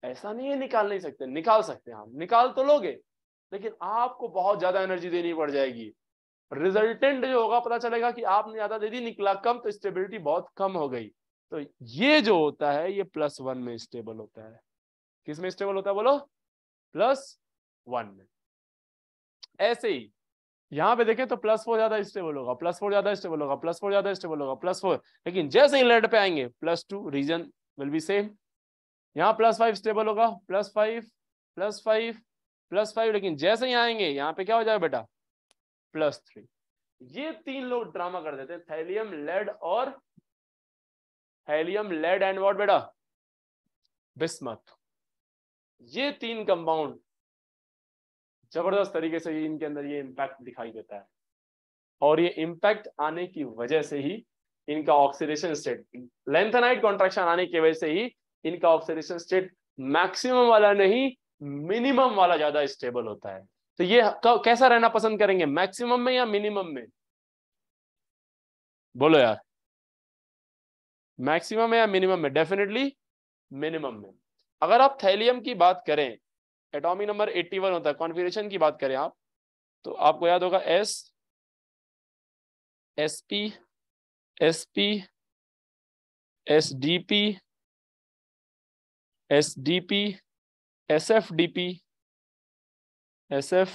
ऐसा नहीं है निकाल नहीं सकते निकाल सकते हम निकाल तो लोगे लेकिन आपको बहुत ज्यादा एनर्जी देनी पड़ जाएगी रिजल्टेंट जो होगा पता चलेगा कि आपने ज्यादा दे दी निकला कम तो स्टेबिलिटी बहुत कम हो गई तो ये जो होता है ये प्लस वन में स्टेबल होता है किस में स्टेबल होता है बोलो प्लस वन में ऐसे ही यहाँ पे देखें तो प्लस फोर ज्यादा स्टेबल होगा प्लस फोर ज्यादा स्टेबल होगा प्लस फोर ज्यादा स्टेबल होगा प्लस फोर लेकिन जैसे इनलेट पे आएंगे plus two reason will be same यहाँ प्लस फाइव स्टेबल होगा plus five plus five plus five लेकिन जैसे ही आएंगे यहाँ पे क्या हो जाएगा बेटा प्लस थ्री ये तीन लोग ड्रामा कर देते हैं थैलियम लेड और हेलियम लेड एंड वॉट बेटा बिस्मत ये तीन कंपाउंड जबरदस्त तरीके से इनके अंदर ये इम्पैक्ट दिखाई देता है और ये इम्पैक्ट आने की वजह से ही इनका ऑक्सीडेशन स्टेट लेंथनाइट कॉन्ट्रेक्शन आने की वजह से ही इनका ऑक्सीडेशन स्टेट मैक्सिमम वाला नहीं मिनिमम वाला ज्यादा स्टेबल होता है तो ये कैसा रहना पसंद करेंगे मैक्सिमम में या मिनिमम में बोलो यार मैक्सिमम या मिनिमम में डेफिनेटली मिनिमम में अगर आप थैलियम की बात करें एटॉमी नंबर 81 होता है कॉन्फिग्रेशन की बात करें आप तो आपको याद होगा S S P S P S D P S D P S F D P S F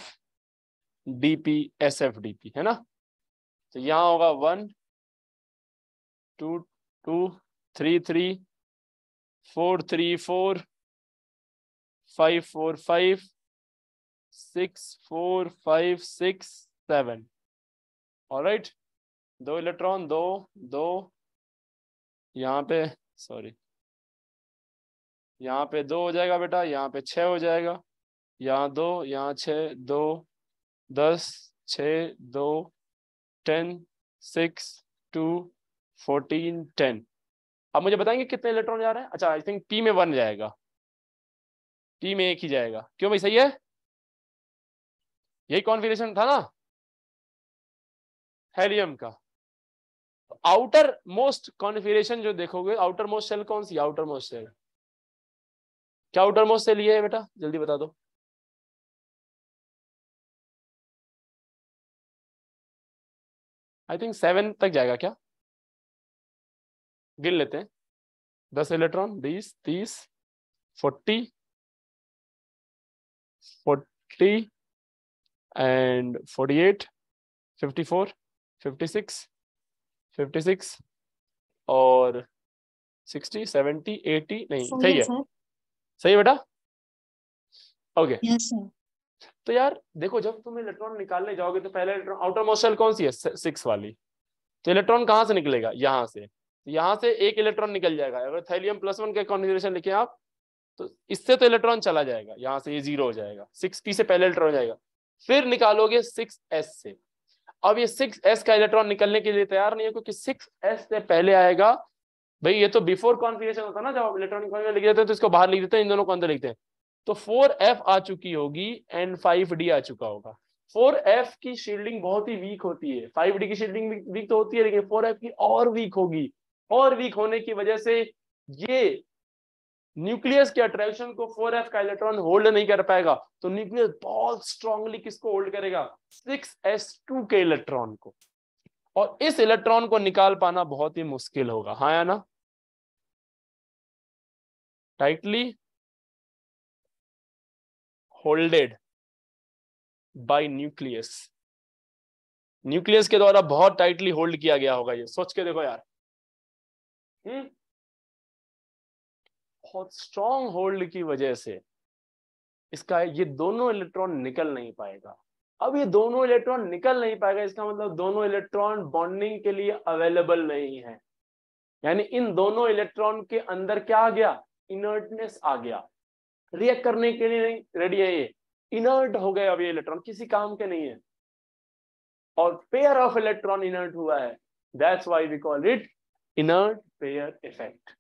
D P S F D P है ना तो यहाँ होगा one two two three three four three four five four five six four five six seven और right दो electron दो दो यहाँ पे सॉरी यहाँ पे दो हो जाएगा बेटा यहाँ पे छ हो जाएगा यहाँ दो यहाँ छ दो दस छ दो ten six two fourteen ten अब मुझे बताएंगे कितने इलेक्ट्रॉन जा रहे हैं अच्छा आई थिंक पी में वन जाएगा टी में एक ही जाएगा क्यों भाई सही है यही कॉन्फिगरेशन था ना हेलियम का आउटर मोस्ट कॉन्फिगरेशन जो देखोगे आउटर मोस्ट सेल कौन सी आउटर मोस्ट सेल क्या आउटर मोस्ट सेल ये है बेटा जल्दी बता दो आई थिंक सेवन तक जाएगा क्या गिन लेते हैं दस इलेक्ट्रॉन बीस तीस फोर्टी 40 and 48, 54, 56, 56 और 60, 70, 80 नहीं सही है सही है बेटा ओके yes, तो यार देखो जब तुम इलेक्ट्रॉन निकालने जाओगे तो पहले इलेक्ट्रॉन आउटर मोशन कौन सी है सिक्स वाली तो इलेक्ट्रॉन कहाँ से निकलेगा यहां से यहां से एक इलेक्ट्रॉन निकल जाएगा अगर थैलियम प्लस वन का कॉन्फिग्रेशन लिखे आप तो इससे तो इलेक्ट्रॉन चला जाएगा यहाँ से ये जीरो हो जाएगा सिक्स पी से पहले इलेक्ट्रॉन जाएगा फिर निकालोगे सिक्स एस से अब ये सिक्स एस का इलेक्ट्रॉन निकलने के लिए तैयार नहीं है क्योंकि सिक्स एस से पहले आएगा भाई ये तो बिफोर कॉन्फिगेशन होता ना जब आप इलेक्ट्रॉनिक में लिख देते हैं तो इसको बाहर लिख देते हैं इन दोनों को अंदर लिखते हैं तो फोर एफ आ चुकी होगी एंड फाइव डी आ चुका होगा फोर एफ की शील्डिंग बहुत ही वीक होती है फाइव डी की शील्डिंग वीक तो होती है लेकिन फोर एफ की और वीक होगी और वीक होने की वजह से ये न्यूक्लियस के अट्रैक्शन को फोर एफ का इलेक्ट्रॉन होल्ड नहीं कर पाएगा तो न्यूक्लियस बहुत स्ट्रॉन्गली किसको होल्ड करेगा सिक्स एस टू के इलेक्ट्रॉन को और इस इलेक्ट्रॉन को निकाल पाना बहुत ही मुश्किल होगा हाँ या ना tightly holded by nucleus nucleus के द्वारा बहुत टाइटली होल्ड किया गया होगा ये सोच के देखो यार हुँ? हम्म? बहुत स्ट्रॉन्ग होल्ड की वजह से इसका ये दोनों इलेक्ट्रॉन निकल नहीं पाएगा अब ये दोनों इलेक्ट्रॉन निकल नहीं पाएगा इसका मतलब दोनों इलेक्ट्रॉन बॉन्डिंग के लिए अवेलेबल नहीं है यानी इन दोनों इलेक्ट्रॉन के अंदर क्या आ गया इनर्टनेस आ गया रिएक्ट करने के लिए नहीं रेडी है ये इनर्ट हो गए अब ये इलेक्ट्रॉन किसी काम के नहीं है और पेयर ऑफ इलेक्ट्रॉन इनर्ट हुआ है that's why we call it inert pair effect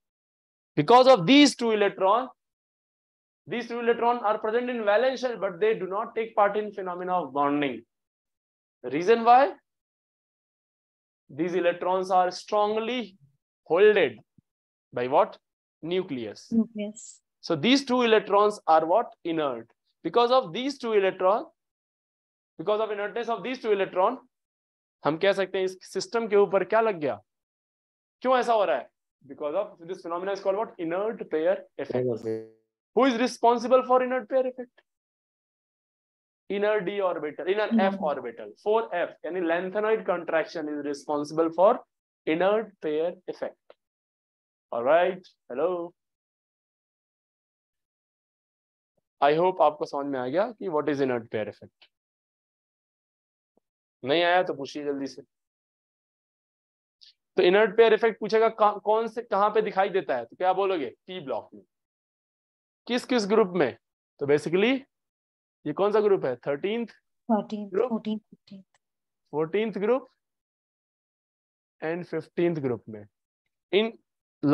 because of these two electron these two electron are present in valence shell but they do not take part in phenomena of bonding the reason why these electrons are strongly holded by what nucleus yes so these two electrons are what inert because of these two electron because of inertness of these two electron hum keh sakte hain is system ke upar kya lag gaya kyun aisa ho raha hai because of this phenomenon is called what inert pair effect who is responsible for inert pair effect inner d orbital inner mm -hmm. f orbital 4f any lanthanoid contraction is responsible for inert pair effect all right hello I hope आपको समझ में आ गया कि what is inert pair effect नहीं आया तो पूछिए जल्दी से तो इनर्ट पेयर इफेक्ट पूछेगा कौन से कहां पे दिखाई देता है तो क्या बोलोगे पी ब्लॉक में किस किस ग्रुप में तो बेसिकली ये कौन सा ग्रुप है thirteen group fourteenth group and fifteenth group में इन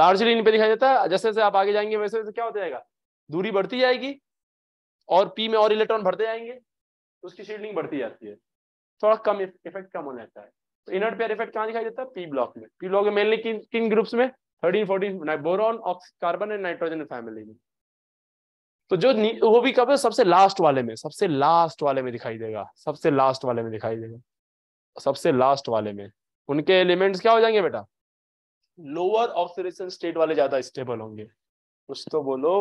लार्जली इन पे दिखाई देता है जैसे जैसे आप आगे जाएंगे वैसे वैसे क्या होता जाएगा दूरी बढ़ती जाएगी और पी में और इलेक्ट्रॉन भरते जाएंगे उसकी शील्डिंग बढ़ती जाती है थोड़ा कम इफेक्ट कम हो जाता है तो इनर्ट पेयर इफेक्ट कहाँ दिखाई देता है पी ब्लॉक में पी ब्लॉक में मेनली किन किन ग्रुप्स में थर्टीन फोर्टीन बोरॉन ऑक्स कार्बन एंड नाइट्रोजन फैमिली में तो जो वो भी कब है सबसे लास्ट वाले में सबसे लास्ट वाले में दिखाई देगा सबसे लास्ट वाले में दिखाई देगा सबसे लास्ट वाले में उनके एलिमेंट्स क्या हो जाएंगे बेटा लोअर ऑक्सीडेशन स्टेट वाले ज्यादा स्टेबल होंगे कुछ तो बोलो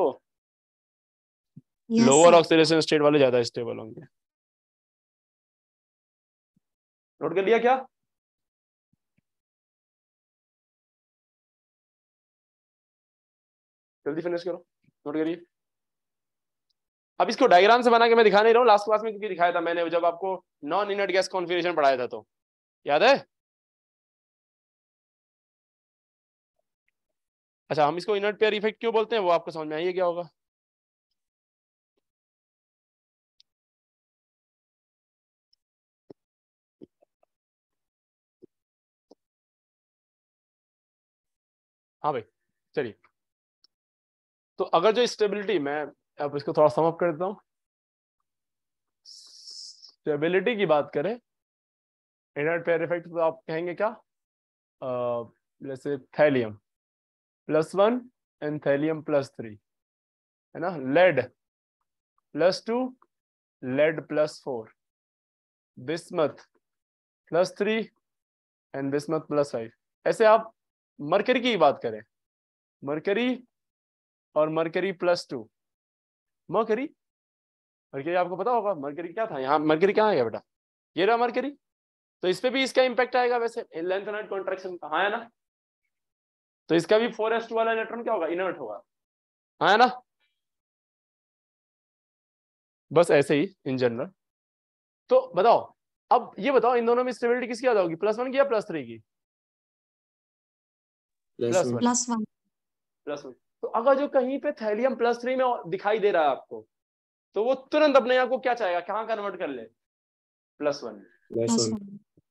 लोअर ऑक्सीडेशन स्टेट वाले ज्यादा स्टेबल होंगे नोट कर लिया क्या जल्दी फिनिश करो नोट करिए अब इसको डायग्राम से बना के मैं दिखा नहीं रहा हूँ लास्ट क्लास में क्योंकि दिखाया था मैंने जब आपको नॉन इनर्ट गैस कॉन्फिगरेशन पढ़ाया था तो याद है अच्छा हम इसको इनर्ट पेयर इफेक्ट क्यों बोलते हैं वो आपको समझ में आइए क्या होगा हाँ भाई चलिए तो अगर जो स्टेबिलिटी मैं अब इसको थोड़ा समअप कर देता हूँ स्टेबिलिटी की बात करें इनर्ट पेयर इफेक्ट तो आप कहेंगे क्या जैसे thallium plus one and thallium plus three है ना lead plus two lead plus four bismuth plus three and bismuth plus five ऐसे आप मरकरी की बात करें मरकरी और mercury plus two mercury mercury आपको पता होगा मरकरी क्या था यहाँ मरकरी क्या है बेटा ये रहा मरकरी तो इस पे भी इसका इंपैक्ट आएगा वैसे लेंथनाइट कॉन्ट्रेक्शन का हाँ है ना तो इसका भी फोर एस टू वाला इलेक्ट्रॉन क्या होगा इनर्ट होगा हाँ है ना बस ऐसे ही इन जनरल तो बताओ अब ये बताओ इन दोनों में स्टेबिलिटी किसकी ज्यादा होगी प्लस वन की या प्लस थ्री की प्लस वन प्लस वन तो अगर जो कहीं पे थैलियम प्लस थ्री में दिखाई दे रहा है आपको तो वो तुरंत अपने आप को क्या चाहेगा कहाँ कन्वर्ट कर ले प्लस वन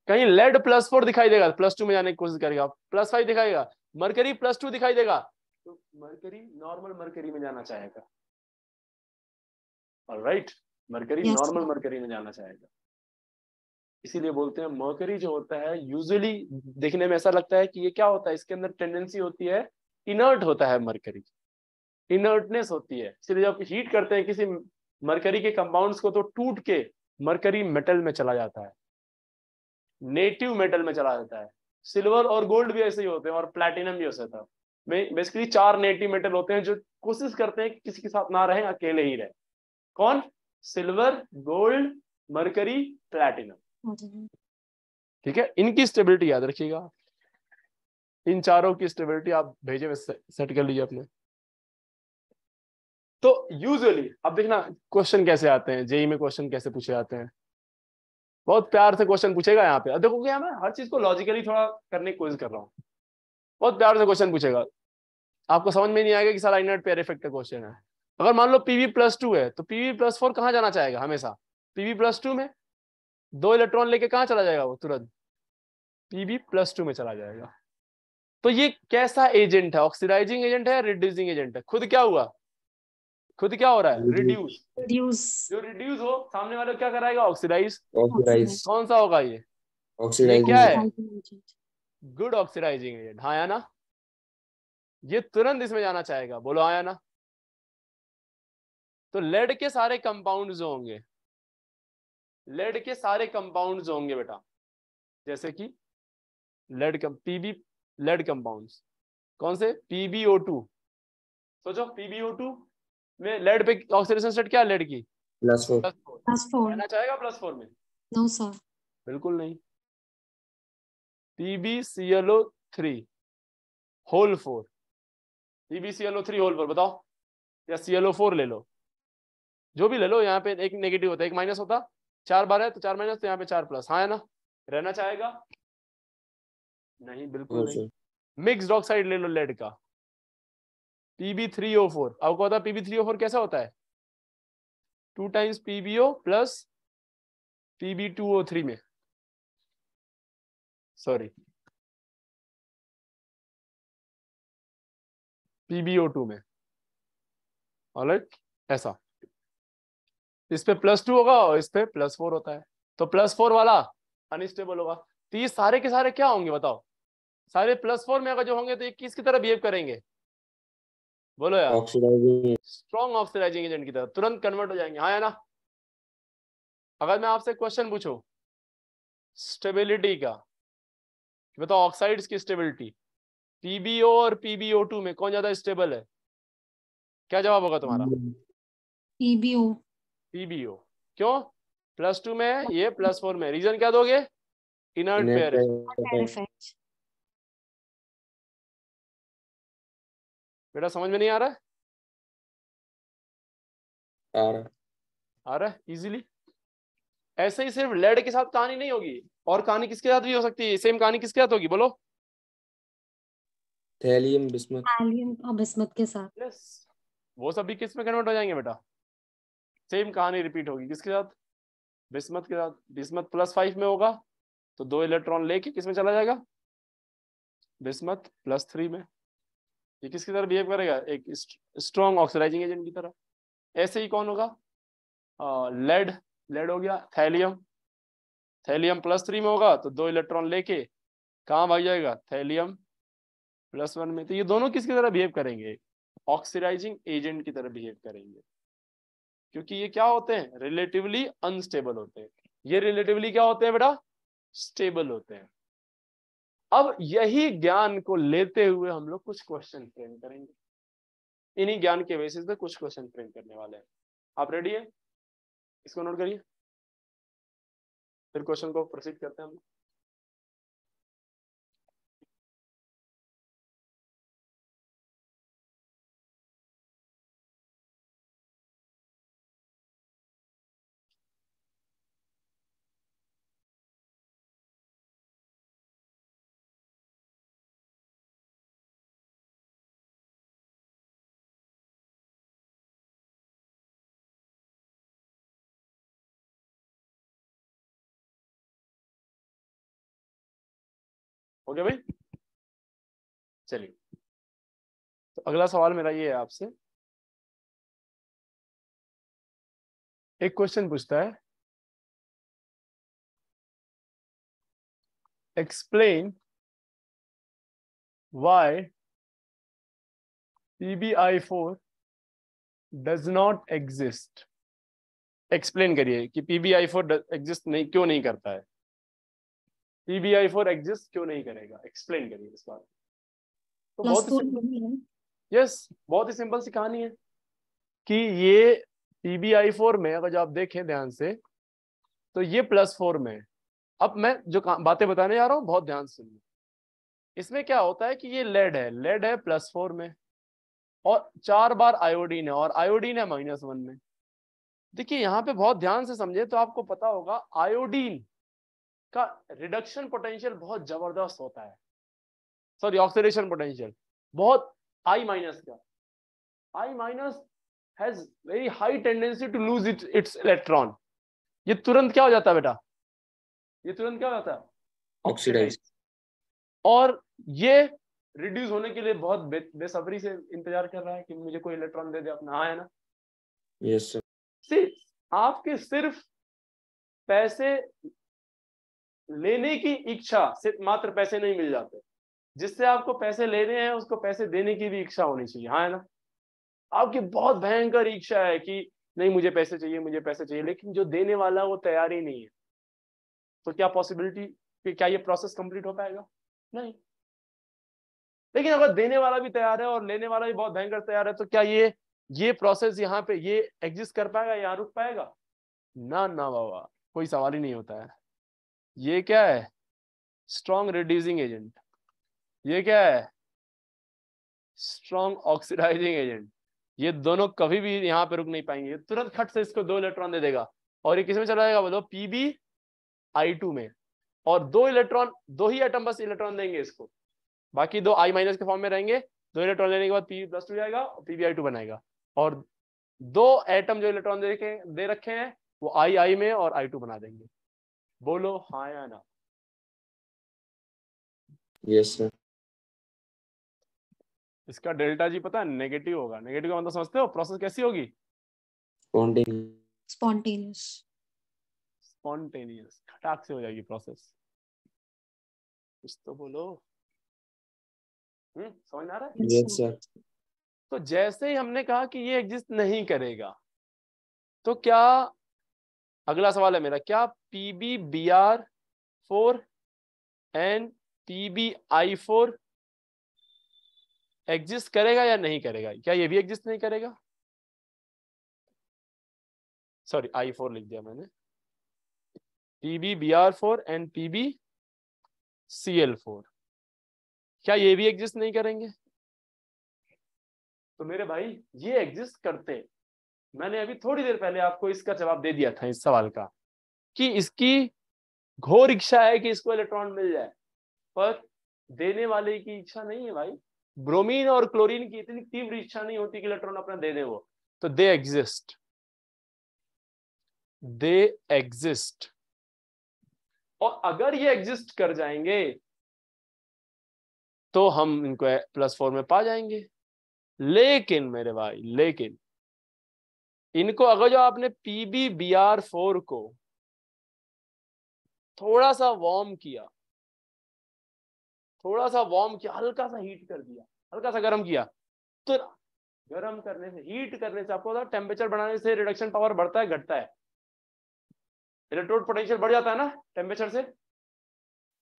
कहीं लेड प्लस फोर दिखाई देगा प्लस टू में जाने की कोशिश करेगा प्लस फाइव दिखाएगा मरकरी प्लस टू दिखाई देगा तो मरकरी नॉर्मल मरकरी में जाना चाहेगा और राइट मरकरी नॉर्मल मरकरी में जाना चाहेगा इसीलिए बोलते हैं मरकरी जो होता है यूजुअली देखने में ऐसा लगता है कि ये क्या होता है इसके अंदर टेंडेंसी होती है इनर्ट होता है मरकरी इनर्टनेस होती है इसलिए जब हीट करते हैं किसी मरकरी के कंपाउंड्स को तो टूट के मरकरी मेटल में चला जाता है नेटिव मेटल में चला जाता है सिल्वर और गोल्ड भी ऐसे ही होते हैं और प्लेटिनम भी ऐसे था बेसिकली चार नेटिव मेटल होते हैं जो कोशिश करते हैं कि किसी के साथ ना रहे अकेले ही रहे कौन सिल्वर गोल्ड मरकरी प्लेटिनम हम्म। ठीक है इनकी स्टेबिलिटी याद रखिएगा इन चारों की स्टेबिलिटी आप भेजे में सेट कर लीजिए अपने तो यूजुअली अब देखना क्वेश्चन कैसे आते हैं जेई में क्वेश्चन कैसे पूछे जाते हैं बहुत प्यार से क्वेश्चन पूछेगा यहाँ पे देखो क्या मैं हर चीज को लॉजिकली थोड़ा करने की कोशिश कर रहा हूँ बहुत प्यार से क्वेश्चन पूछेगा आपको समझ में नहीं आएगा कि सारा इनर्ट पेयर इफेक्ट का क्वेश्चन है अगर मान लो पीवी प्लस टू है तो पीवी प्लस फोर कहाँ जाना चाहेगा हमेशा पीवी प्लस टू में दो इलेक्ट्रॉन लेके कहाँ चला जाएगा वो तुरंत पीवी प्लस टू में चला जाएगा तो ये कैसा एजेंट है ऑक्सीडाइजिंग एजेंट है रिड्यूसिंग एजेंट है खुद क्या हुआ खुद क्या हो रहा है रिड्यूस रिड्यूस जो रिड्यूस हो सामने वाले क्या कराएगा ऑक्सीडाइज ऑक्सीडाइज कौन सा होगा ये ऑक्सीडाइज क्या है गुड ऑक्सीडाइजिंग एजेंट हाँ या ना ये तुरंत इसमें जाना चाहेगा बोलो आया हाँ ना तो लेड के सारे कंपाउंड जो होंगे लेड के सारे कंपाउंड जो होंगे बेटा जैसे कि लेड पीबी लेड कंपाउंड कौन से पीबीओ टू सोचो पीबीओ टू में लेड पे ऑक्सीडेशन स्टेट क्या लेड की प्लस फोर प्लस फोर कहना चाहेगा प्लस फोर में नो सर बिल्कुल नहीं P B C L O three whole four P B C L O three whole four बताओ या सीएलओ फोर ले लो जो भी ले लो यहाँ पे एक नेगेटिव होता है एक माइनस होता चार बार है तो चार माइनस तो यहाँ पे चार प्लस हाँ है ना रहना चाहेगा नहीं बिल्कुल नहीं ऑक्साइड ले लो लेड का पीबी थ्री ओ फोर आपको पता पीबी थ्री ओ फोर कैसा होता है two times P B O plus P B two O three में सॉरी पीबीओ टू में ऑलराइट ऐसा इस पे प्लस टू होगा और इस पे प्लस फोर होता है तो प्लस फोर वाला अनस्टेबल होगा तो ये सारे के सारे क्या होंगे बताओ सारे प्लस फोर में अगर जो होंगे तो ये किस की तरह बिहेव करेंगे बोलो यार स्ट्रॉन्ग ऑक्सीडाइजिंग एजेंट की तरह तुरंत कन्वर्ट हो जाएंगे हाँ है ना अगर मैं आपसे क्वेश्चन पूछूं स्टेबिलिटी का बताओ ऑक्साइड्स की स्टेबिलिटी पीबीओ और पीबीओ टू में कौन ज्यादा स्टेबल है क्या जवाब होगा तुम्हारा पीबीओ पीबीओ क्यों प्लस टू में ये प्लस फोर में रीजन क्या दोगे इनर्ट पेयर बेटा समझ में नहीं आ रहा है आ रहा आ रहा है इजीली ऐसे ही सिर्फ लेड के साथ कहानी नहीं होगी और कहानी किसके साथ भी हो सकती है सेम कहानी किसके साथ होगी बोलो थैलियम बिस्मत थैलियम और बिस्मत के साथ यस वो सब भी किस में कन्वर्ट हो जाएंगे बेटा सेम कहानी रिपीट होगी किसके साथ बिस्मत के साथ बिस्मत प्लस फाइव में होगा तो दो इलेक्ट्रॉन लेके किस में चला जाएगा बिस्मत प्लस थ्री में ये किसकी तरह बिहेव करेगा एक स्ट्रॉन्ग ऑक्सीडाइजिंग एजेंट की तरह ऐसे ही कौन होगा लेड लेड हो गया थैलियम थैलियम प्लस थ्री में होगा तो दो इलेक्ट्रॉन लेके कहाँ भाग जाएगा थैलियम प्लस वन में तो ये दोनों किसकी तरह बिहेव करेंगे ऑक्सीडाइजिंग एजेंट की तरह बिहेव करेंगे क्योंकि ये क्या होते हैं रिलेटिवली अनस्टेबल होते हैं ये रिलेटिवली क्या होते हैं बेटा स्टेबल होते हैं अब यही ज्ञान को लेते हुए हम लोग कुछ क्वेश्चन फ्रेम करेंगे इन्हीं ज्ञान के बेसिस पे कुछ क्वेश्चन फ्रेम करने वाले हैं आप रेडी हैं इसको नोट करिए फिर क्वेश्चन को प्रोसीड करते हैं हम ओके भाई चलिए तो अगला सवाल मेरा ये है आपसे एक क्वेश्चन पूछता है explain B I four does not exist explain करिए कि फोर एग्जिस्ट नहीं क्यों नहीं करता है पीबीआई फोर एग्जिस्ट क्यों नहीं करेगा एक्सप्लेन करिए इस बात तो बहुत यस बहुत ही सिंपल सी कहानी है कि ये पीबीआई फोर में अगर जो आप देखें ध्यान से तो ये प्लस फोर में अब मैं जो बातें बताने जा रहा हूँ बहुत ध्यान सुनिए इसमें क्या होता है कि ये लेड है लेड है प्लस फोर में और चार बार आयोडीन है और आयोडीन है माइनस वन में देखिए यहाँ पे बहुत ध्यान से समझे तो आपको पता होगा आयोडीन का रिडक्शन पोटेंशियल बहुत जबरदस्त होता है सॉरी ऑक्सीडेशन पोटेंशियल बहुत आई माइनस का I minus has very high tendency to lose it its electron ये तुरंत क्या हो जाता है बेटा ये तुरंत क्या हो जाता है ऑक्सीडाइज और ये रिड्यूस होने के लिए बहुत बे, बेसब्री से इंतजार कर रहा है कि मुझे कोई इलेक्ट्रॉन दे दे अपना हाँ ना यस yes, सर आपके सिर्फ पैसे लेने की इच्छा सिर्फ मात्र पैसे नहीं मिल जाते जिससे आपको पैसे लेने हैं उसको पैसे देने की भी इच्छा होनी चाहिए हाँ है ना आपकी बहुत भयंकर इच्छा है कि नहीं मुझे पैसे चाहिए मुझे पैसे चाहिए लेकिन जो देने वाला है वो तैयार ही नहीं है तो क्या पॉसिबिलिटी कि क्या ये प्रोसेस कंप्लीट हो पाएगा नहीं लेकिन अगर देने वाला भी तैयार है और लेने वाला भी बहुत भयंकर तैयार है तो क्या ये ये प्रोसेस यहाँ पे ये एग्जिस्ट कर पाएगा यहाँ रुक पाएगा ना ना बाबा कोई सवाल ही नहीं होता है ये क्या है स्ट्रॉन्ग रिड्यूसिंग एजेंट ये क्या है स्ट्रॉन्ग ऑक्सीडाइजिंग एजेंट ये दोनों कभी भी यहां पे रुक नहीं पाएंगे तुरंत खट से इसको दो इलेक्ट्रॉन दे देगा और ये किस में चला जाएगा बोलो पीबी आई टू में और दो इलेक्ट्रॉन दो ही आइटम बस इलेक्ट्रॉन देंगे इसको बाकी दो आई माइनस के फॉर्म में रहेंगे दो इलेक्ट्रॉन लेने के बाद पीबी प्लस टू जाएगा और पीबी आई टू बनाएगा और दो एटम जो इलेक्ट्रॉन दे रखे हैं वो आई आई में और आई टू बना देंगे बोलो हाँ या ना यस सर इसका डेल्टा जी पता है नेगेटिव होगा नेगेटिव का मतलब समझते हो प्रोसेस कैसी होगी स्पॉन्टेनियस स्पॉन्टेनियस खटाक से हो जाएगी प्रोसेस कुछ तो बोलो हम्म समझ आ रहा है यस सर तो जैसे ही हमने कहा कि ये एग्जिस्ट नहीं करेगा तो क्या अगला सवाल है मेरा क्या P B B R four and P B I four exist करेगा या नहीं करेगा क्या ये भी एग्जिस्ट नहीं करेगा सॉरी आई फोर लिख दिया मैंने P B B R four and P B C L four क्या ये भी एग्जिस्ट नहीं करेंगे तो मेरे भाई ये एग्जिस्ट करते हैं मैंने अभी थोड़ी देर पहले आपको इसका जवाब दे दिया था इस सवाल का कि इसकी घोर इच्छा है कि इसको इलेक्ट्रॉन मिल जाए पर देने वाले की इच्छा नहीं है भाई ब्रोमीन और क्लोरीन की इतनी तीव्र इच्छा नहीं होती कि इलेक्ट्रॉन अपना दे दे वो तो दे एग्जिस्ट दे एग्जिस्ट और अगर ये एग्जिस्ट कर जाएंगे तो हम इनको प्लस फोर में पा जाएंगे लेकिन मेरे भाई लेकिन इनको अगर जो आपने P B B R four को थोड़ा सा वार्म किया थोड़ा सा वार्म किया हल्का सा हीट कर दिया हल्का सा गर्म किया तो गर्म करने से हीट करने से आपको टेम्परेचर बढ़ाने से रिडक्शन पावर बढ़ता है घटता है इलेक्ट्रोड पोटेंशियल बढ़ जाता है ना टेम्परेचर से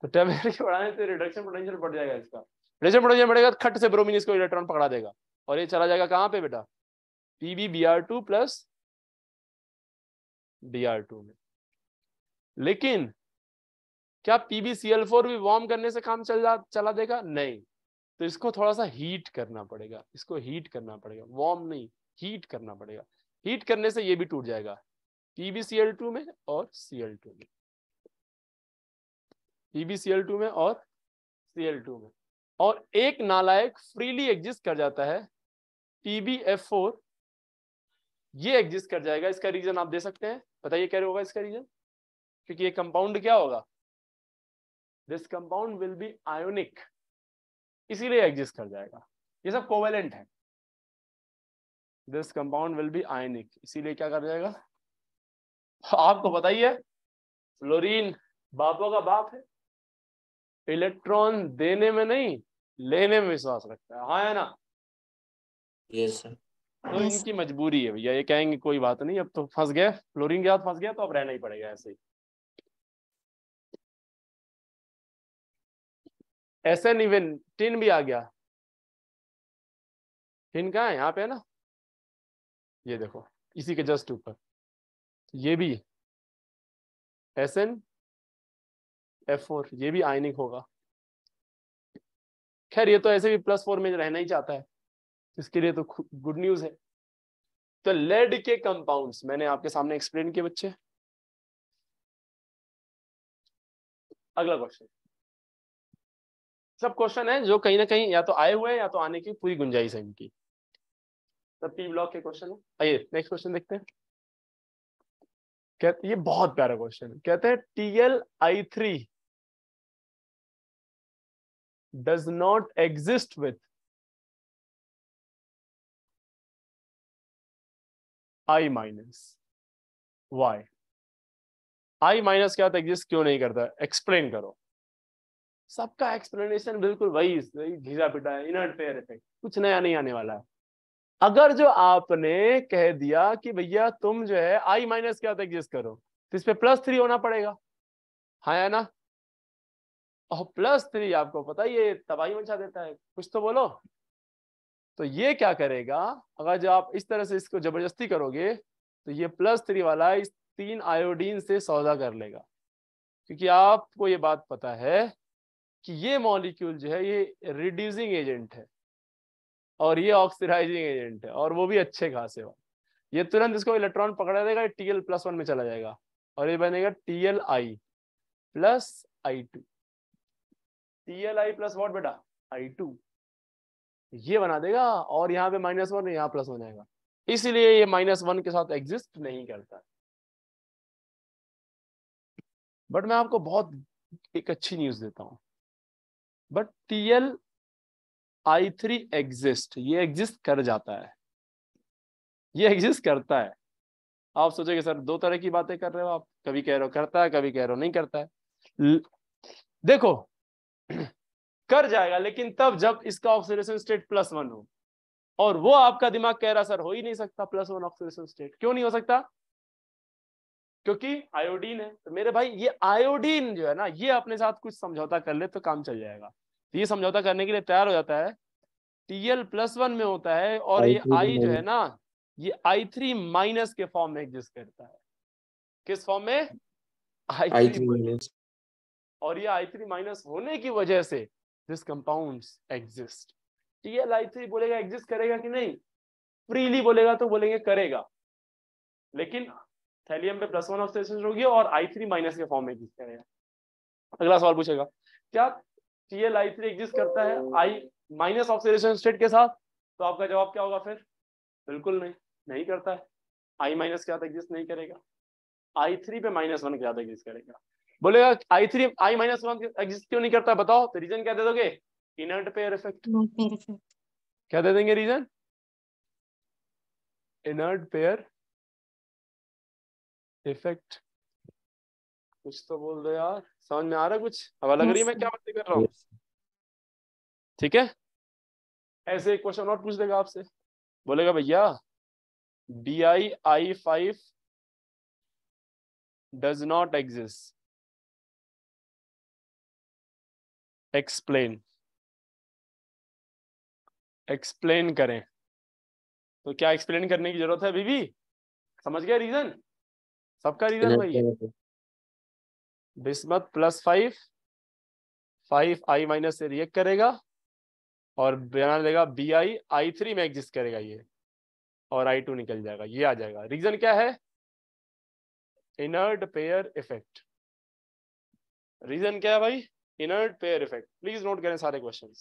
तो टेम्परेचर बढ़ाने से रिडक्शन पोटेंशियल बढ़ जाएगा इसका रिडक्शन पोटेंशियल बढ़ेगा तो खट से ब्रोमिन इसको इलेक्ट्रॉन पकड़ा देगा और ये चला जाएगा कहाँ पे बेटा P B B R two plus B R two में लेकिन क्या PbCl4 भी वार्म करने से काम चल जा चला देगा नहीं तो इसको थोड़ा सा हीट करना पड़ेगा इसको हीट करना पड़ेगा वार्म नहीं हीट करना पड़ेगा हीट करने से ये भी टूट जाएगा PbCl2 में और Cl2 में PbCl2 में और Cl2 में और एक नालायक फ्रीली एग्जिस्ट कर जाता है PbF4 ये एग्जिस्ट कर जाएगा इसका रीजन आप दे सकते हैं बताइए क्या होगा इसका रीजन क्योंकि ये कंपाउंड क्या होगा this compound will be ionic इसीलिए एग्जिस्ट कर जाएगा ये सब कोवेलेंट है this compound will be ionic इसीलिए क्या कर जाएगा आपको बताइए फ्लोरीन बापों का बाप है इलेक्ट्रॉन देने में नहीं लेने में विश्वास रखता है हाँ है ना यस yes, तो इनकी मजबूरी है भैया ये कहेंगे कोई बात नहीं अब तो फंस गया फ्लोरिन के साथ फंस गया तो अब रहना ही पड़ेगा ऐसे ही ऐसे नहीं इवन टिन भी आ गया टिन कहा है यहाँ पे है ना ये देखो इसी के जस्ट ऊपर ये भी एस एन एफ फोर ये भी आयनिक होगा खैर ये तो ऐसे भी प्लस फोर में रहना ही चाहता है इसके लिए तो गुड न्यूज है तो लेड के कंपाउंड्स मैंने आपके सामने एक्सप्लेन किए बच्चे अगला क्वेश्चन सब क्वेश्चन है जो कहीं ना कहीं या तो आए हुए हैं या तो आने की पूरी गुंजाइश है इनकी सब पी ब्लॉक के क्वेश्चन है आइए नेक्स्ट क्वेश्चन देखते हैं कहते ये बहुत प्यारा क्वेश्चन है कहते हैं T L I three does not exist with I minus why I minus क्या था एग्जिस्ट क्यों नहीं करता एक्सप्लेन करो सबका एक्सप्लेनेशन बिल्कुल वही घिसा पिटा है इनर्ट फेयर इफेक्ट कुछ नया नहीं आने वाला है अगर जो आपने कह दिया कि भैया तुम जो है आई माइनस क्या था एग्जिस्ट करो तो इस पर प्लस थ्री होना पड़ेगा हाँ है ना और प्लस थ्री आपको पता ये तबाही मचा देता है कुछ तो बोलो तो ये क्या करेगा अगर जब आप इस तरह से इसको जबरदस्ती करोगे तो ये प्लस थ्री वाला इस तीन आयोडीन से सौदा कर लेगा क्योंकि आपको ये बात पता है कि ये मॉलिक्यूल जो है ये रिड्यूसिंग एजेंट है और ये ऑक्सीडाइजिंग एजेंट है और वो भी अच्छे खासे वाले ये तुरंत इसको इलेक्ट्रॉन पकड़ा देगा टी एल प्लस वन में चला जाएगा और ये बनेगा T L I plus I two T L I plus what बेटा आई टू ये बना देगा और यहाँ पे माइनस वन यहाँ प्लस हो जाएगा इसलिए ये माइनस वन के साथ एग्जिस्ट नहीं करता बट मैं आपको बहुत एक अच्छी न्यूज देता हूं but T L I three exist ये एग्जिस्ट कर जाता है ये एग्जिस्ट करता है आप सोचेंगे सर दो तरह की बातें कर रहे हो आप कभी कह रहे हो करता है कभी कह रहे हो नहीं करता है देखो कर जाएगा लेकिन तब जब इसका ऑक्सीडेशन स्टेट प्लस वन हो और वो आपका दिमाग कह रहा सर हो ही नहीं सकता प्लस वन ऑक्सीडेशन स्टेट क्यों नहीं हो सकता क्योंकि आयोडीन है तो मेरे भाई ये आयोडीन जो है ना ये अपने साथ कुछ समझौता कर ले तो काम चल जाएगा तो ये समझौता करने के लिए तैयार हो जाता है टीएल प्लस वन में होता है और ये आई जो है ना ये आई थ्री माइनस के फॉर्म में एग्जिस्ट करता है किस फॉर्म में आई थ्री और ये आई थ्री माइनस होने की वजह से दिस कंपाउंड एग्जिस्ट ठीक है लाइफ थ्री बोलेगा एग्जिस्ट करेगा कि नहीं फ्रीली बोलेगा तो बोलेंगे करेगा लेकिन थैलियम पे प्लस वन ऑक्सीडेशन होगी और आई थ्री माइनस के फॉर्म में एग्जिस्ट करेगा अगला सवाल पूछेगा क्या T L I three exist करता है आई माइनस ऑक्सीडेशन स्टेट के साथ तो आपका जवाब क्या होगा फिर बिल्कुल नहीं नहीं करता है आई माइनस के साथ एग्जिस्ट नहीं करेगा आई थ्री पे माइनस वन के साथ एग्जिस्ट करेगा बोलेगा I three I minus one exist क्यों नहीं करता बताओ तो रीजन क्या दे दोगे इनर्ट पेयर इफेक्ट क्या दे देंगे रीजन इनर्ट पेयर इफेक्ट कुछ तो बोल दो यार समझ में आ रहा कुछ हवा लग रही है मैं क्या बातें कर रहा हूँ ठीक है ऐसे एक क्वेश्चन और पूछ देगा आपसे बोलेगा भैया D I I five does not exist explain explain करें तो क्या एक्सप्लेन करने की जरूरत है अभी भी समझ गया रीजन सबका रीजन वही है bismuth plus five five I minus से रिएक्ट करेगा और बना देगा बी आई आई थ्री में एग्जिस्ट करेगा ये और आई टू निकल जाएगा ये आ जाएगा रीजन क्या है इनर्ट पेयर इफेक्ट रीजन क्या है भाई inert pair effect please note करें सारे क्वेश्चन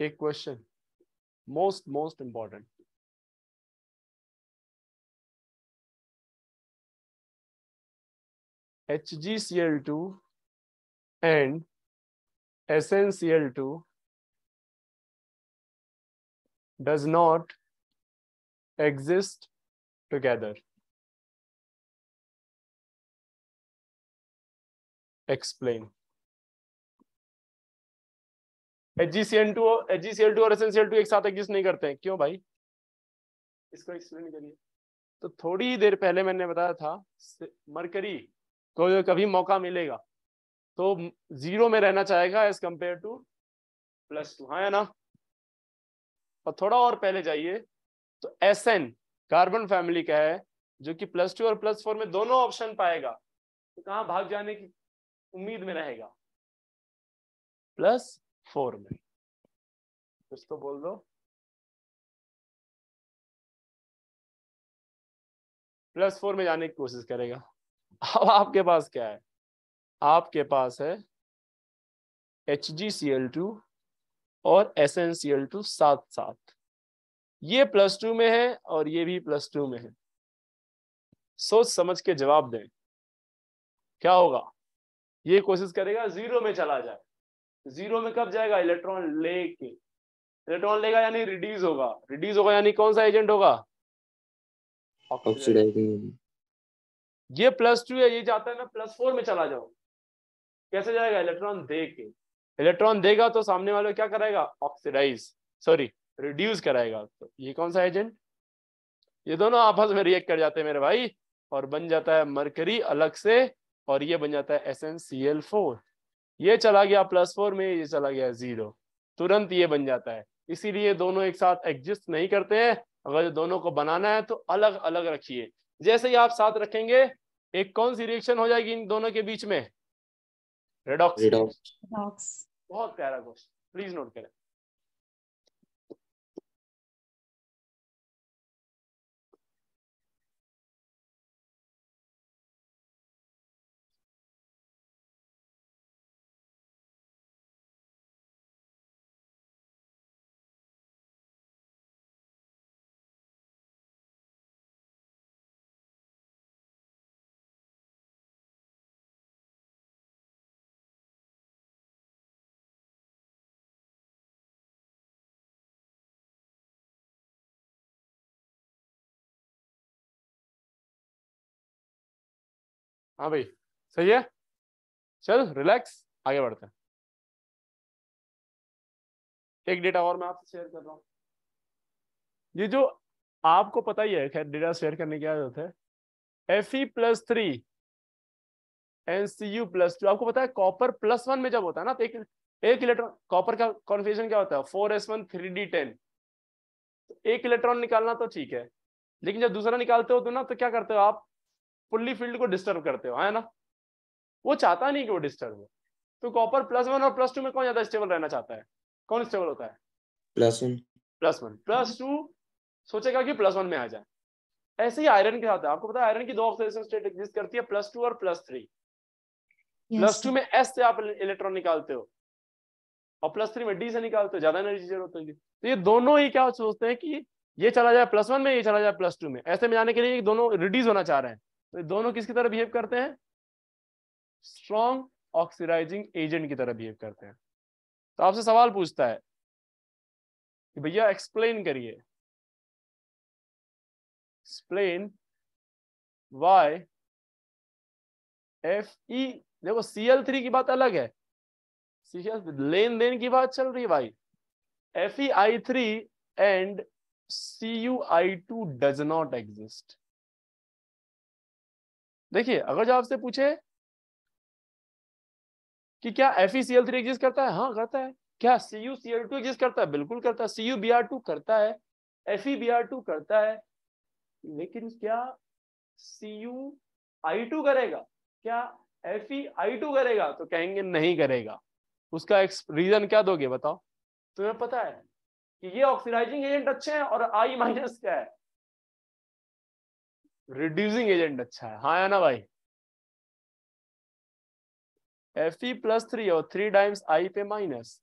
एक question most, most important. HgCl2 and SnCl2 does not exist together. Explain. HgCl2 और HgCl2 और SnCl2 एक साथ एग्जिस्ट नहीं करते हैं क्यों भाई इसको एक्सप्लेन करिए तो थोड़ी देर पहले मैंने बताया था मरकरी को जो कभी मौका मिलेगा तो जीरो में रहना चाहेगा as compared to plus two हाँ ना और थोड़ा और पहले जाइए तो एस एन कार्बन फैमिली का है जो कि प्लस टू और प्लस फोर में दोनों ऑप्शन पाएगा तो कहाँ भाग जाने की उम्मीद में रहेगा प्लस फोर में कुछ तो बोल दो प्लस फोर में जाने की कोशिश करेगा अब आपके पास क्या है आपके पास है H G C L two और S N C L two साथ साथ ये प्लस टू में है और ये भी प्लस टू में है सोच समझ के जवाब दें क्या होगा ये कोशिश करेगा जीरो में चला जाए जीरो में कब जाएगा इलेक्ट्रॉन लेके इलेक्ट्रॉन लेगा यानी रिड्यूस होगा रिड्यूस होगा यानी कौन सा एजेंट होगा ये प्लस टू है ये चाहता है ना प्लस फोर में चला जाओ कैसे जाएगा इलेक्ट्रॉन दे के इलेक्ट्रॉन देगा तो सामने वाले क्या कराएगा ऑक्सीडाइज सॉरी रिड्यूस कराएगा तो ये कौन सा एजेंट ये दोनों आपस में रिएक्ट कर जाते हैं मेरे भाई और बन जाता है मरकरी अलग से और ये बन जाता है S N C L four ये चला गया प्लस फोर में ये चला गया जीरो तुरंत ये बन जाता है इसीलिए दोनों एक साथ एग्जिस्ट नहीं करते हैं अगर दोनों को बनाना है तो अलग अलग रखिए जैसे ही आप साथ रखेंगे एक कौन सी रिएक्शन हो जाएगी इन दोनों के बीच में रेडॉक्स बहुत प्यारा क्वेश्चन प्लीज नोट करें हाँ भाई सही है चल रिलैक्स आगे बढ़ते हैं एक डेटा और मैं आपसे शेयर कर रहा हूँ ये जो आपको पता ही है खैर डेटा शेयर करने की आदत है F E plus three and C U plus two आपको पता है कॉपर प्लस वन में जब होता है ना तो एक एक इलेक्ट्रॉन कॉपर का कॉन्फिगरेशन क्या होता है four S one three D ten एक इलेक्ट्रॉन निकालना तो ठीक है लेकिन जब दूसरा निकालते हो तो ना तो क्या करते हो आप फुल्ली फील्ड को डिस्टर्ब करते हो है ना वो चाहता नहीं कि वो डिस्टर्ब हो तो कॉपर प्लस वन और प्लस टू में कौन ज्यादा स्टेबल रहना चाहता है कौन स्टेबल होता है plus one plus one plus two सोचेगा कि प्लस वन में आ जाए ऐसे ही आयरन के साथ है आपको पता है आयरन की दो ऑक्सीडेशन स्टेट एग्जिस्ट करती है प्लस टू और प्लस थ्री प्लस टू में एस से आप इलेक्ट्रॉन निकालते हो और प्लस थ्री में डी से निकालते हो ज्यादा एनर्जी जरूरत होगी तो ये दोनों ही क्या सोचते हैं कि ये चला जाए प्लस वन में ये चला जाए प्लस टू में ऐसे में जाने के लिए दोनों रिड्यूस होना चाह रहे हैं तो दोनों किसकी तरह बिहेव करते हैं स्ट्रॉन्ग ऑक्सीडाइजिंग एजेंट की तरह बिहेव करते हैं तो आपसे सवाल पूछता है कि भैया एक्सप्लेन करिए एक्सप्लेन वाई एफ ई देखो सी एल थ्री की बात अलग है सी एल लेन देन की बात चल रही है भाई F E I three and C U I two does not exist देखिए अगर जो आपसे पूछे कि क्या F E C L three exist करता है हाँ करता है क्या C U C L two exist करता है बिल्कुल करता है C U B R two करता है F E B R two करता है लेकिन क्या सी यू आई टू करेगा क्या एफ ई आई टू करेगा तो कहेंगे नहीं करेगा उसका रीजन क्या दोगे बताओ तुम्हें पता है कि ये ऑक्सीडाइजिंग एजेंट अच्छे हैं और आई माइनस क्या है रिड्यूसिंग एजेंट अच्छा है हाँ या ना भाई एफ ई प्लस थ्री और थ्री टाइम्स आई पे माइनस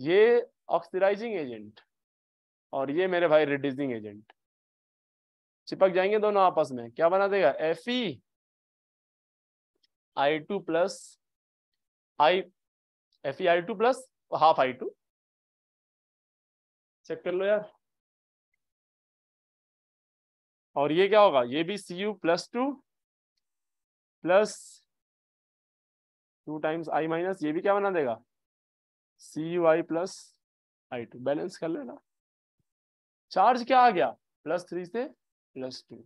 ये ऑक्सीडाइजिंग एजेंट और ये मेरे भाई रिड्यूसिंग एजेंट चिपक जाएंगे दोनों आपस में क्या बना देगा F E I two plus I F E I two plus half I two check कर लो यार और ये क्या होगा ये भी C U plus two plus two times I minus ये भी क्या बना देगा C U I plus I two balance कर लेना चार्ज क्या आ गया प्लस थ्री से प्लस टू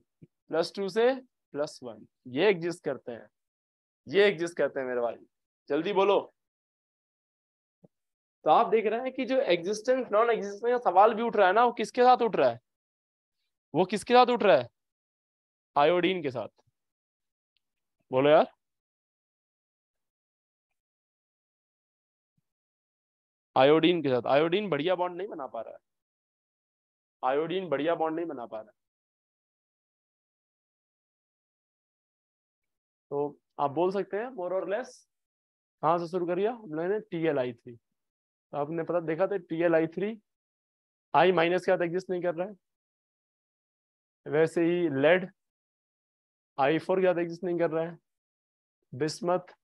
प्लस टू से प्लस वन ये एग्जिस्ट करते हैं ये एग्जिस्ट करते हैं मेरे भाई जल्दी बोलो तो आप देख रहे हैं कि जो एग्जिस्टेंस नॉन एग्जिस्टेंस का सवाल भी उठ रहा है ना वो किसके साथ उठ रहा है वो किसके साथ उठ रहा है आयोडीन के साथ बोलो यार आयोडीन के साथ आयोडीन बढ़िया बॉन्ड नहीं बना पा रहा है आयोडीन बढ़िया बॉन्ड नहीं बना पा रहा है तो आप बोल सकते हैं मोर और लेस कहां से शुरू करिए हम लोगों ने आई थ्री आपने पता देखा था T L I three I minus के साथ एग्जिस्ट नहीं कर रहा है वैसे ही लेड आई फोर क्या एग्जिस्ट नहीं कर रहा है बिस्मत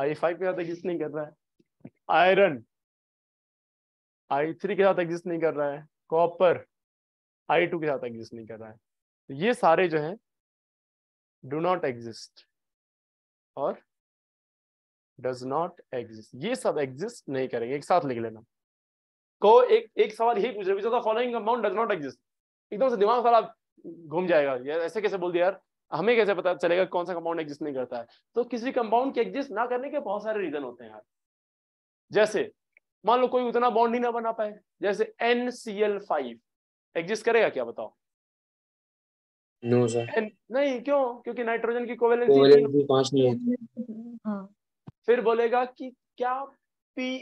आई फाइव के साथ एग्जिस्ट नहीं कर रहा है आयरन आई थ्री के साथ एग्जिस्ट नहीं कर रहा है कॉपर आई टू के साथ एग्जिस्ट नहीं कर रहा है तो ये सारे जो हैं डू नॉट एग्जिस्ट और डज नॉट एग्जिस्ट ये सब एग्जिस्ट नहीं करेंगे एक साथ लिख लेना को एक एक सवाल यही पूछ रहे following amount does not exist एकदम से दिमाग खराब घूम जाएगा यार ऐसे कैसे बोल दिया यार हमें कैसे पता चलेगा कौन सा कंपाउंड एग्जिस्ट नहीं करता है तो किसी कंपाउंड के एग्जिस्ट ना करने के बहुत सारे रीजन होते हैं यार जैसे मान लो कोई उतना बॉन्ड ही ना बना पाए जैसे N C L five exist करेगा क्या बताओ नो सर नहीं क्यों क्योंकि नाइट्रोजन की कोवेलेंसी पांच नहीं है हाँ फिर बोलेगा कि क्या पी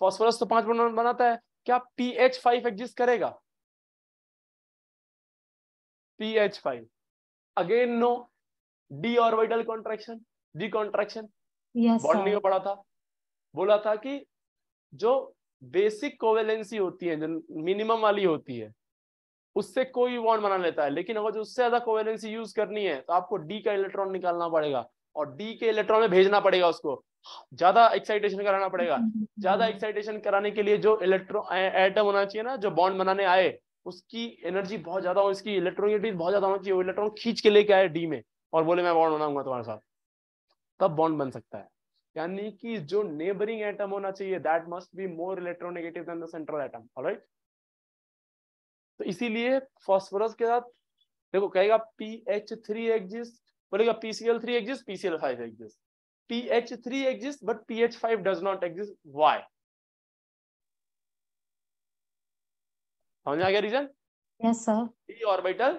फास्फोरस तो पांच बॉन्ड बनाता है क्या पी एच फाइव एग्जिस्ट करेगा ph5 again no d orbital contraction D contraction bonding में पढ़ा था बोला था कि जो बेसिक कोवेलेंसी होती है जो मिनिमम वाली होती है उससे कोई बॉन्ड बना लेता है लेकिन अगर जो उससे ज्यादा कोवेलेंसी यूज करनी है तो आपको डी का इलेक्ट्रॉन निकालना पड़ेगा और डी के इलेक्ट्रॉन में भेजना पड़ेगा उसको ज्यादा एक्साइटेशन कराना पड़ेगा ज्यादा एक्साइटेशन कराने के लिए जो इलेक्ट्रॉन एटम होना चाहिए ना जो बॉन्ड बनाने आए उसकी एनर्जी बहुत ज्यादा हो इसकी इलेक्ट्रोनिटी बहुत ज्यादा होना चाहिए वो इलेक्ट्रॉन खींच के लेके आए डी में और बोले मैं बॉन्ड बनाऊंगा तुम्हारे साथ तब बॉन्ड बन सकता है यानी कि जो नेबरिंग एटम होना चाहिए that must be more electronegative than the central atom right तो इसीलिए फॉस्फोरस के साथ देखो कहेगा पी एच थ्री एग्जिस्ट बोलेगा P C L three exist P C L five exist P H three exist but P H five does not exist why समझ आ गया reason yes sir D orbital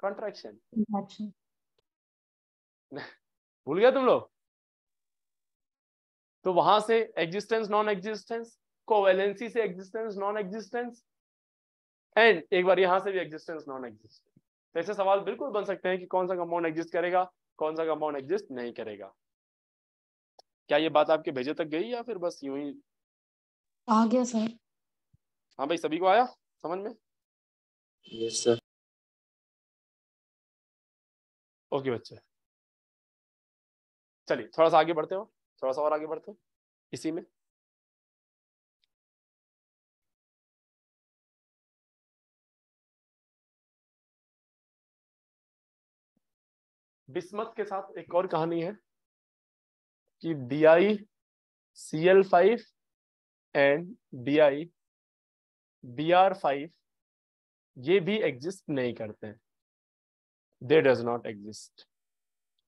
contraction भूल गया तुम लोग तो वहां से एग्जिस्टेंस नॉन एग्जिस्टेंस कोवेलेंसी से एग्जिस्टेंस नॉन एग्जिस्टेंस एंड एक बार यहां से भी एग्जिस्टेंस नॉन एग्जिस्टेंस तो ऐसे सवाल बिल्कुल बन सकते हैं कि कौन सा कंपाउंड एग्जिस्ट करेगा कौन सा कंपाउंड एग्जिस्ट नहीं करेगा क्या ये बात आपके भेजे तक गई या फिर बस यूं ही आ गया सर हाँ भाई सभी को आया समझ में यस सर ओके बच्चे चलिए थोड़ा सा आगे बढ़ते हो थोड़ा सा और आगे बढ़ते हो इसी में बिस्मत के साथ एक और कहानी है कि D I C L five and D I B R five ये भी एग्जिस्ट नहीं करते हैं दे डज नॉट एग्जिस्ट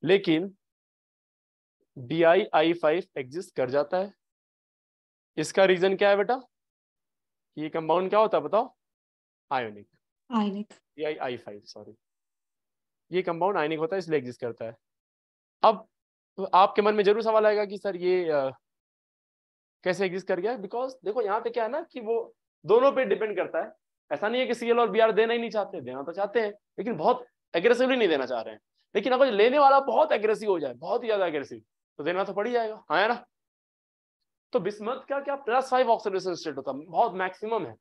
लेकिन B I I five exist कर जाता है इसका रीजन क्या है बेटा ये कंपाउंड क्या होता है बताओ ionic ionic B I I five sorry ये कंपाउंड आयोनिक होता है इसलिए एग्जिस्ट करता है अब आपके मन में जरूर सवाल आएगा कि सर ये आ, कैसे एग्जिस्ट कर गया बिकॉज देखो यहाँ पे क्या है ना कि वो दोनों पे डिपेंड करता है ऐसा नहीं है कि सीएल और बीआर देना ही नहीं चाहते देना तो चाहते हैं लेकिन बहुत एग्रेसिवली नहीं देना चाह रहे हैं लेकिन अगर लेने वाला बहुत एग्रेसिव हो जाए बहुत ही ज्यादा एग्रेसिव तो देना तो पड़ ही जाएगा हाँ है ना तो बिस्मत का क्या प्लस फाइव ऑक्सीडेशन स्टेट होता है बहुत मैक्सिमम है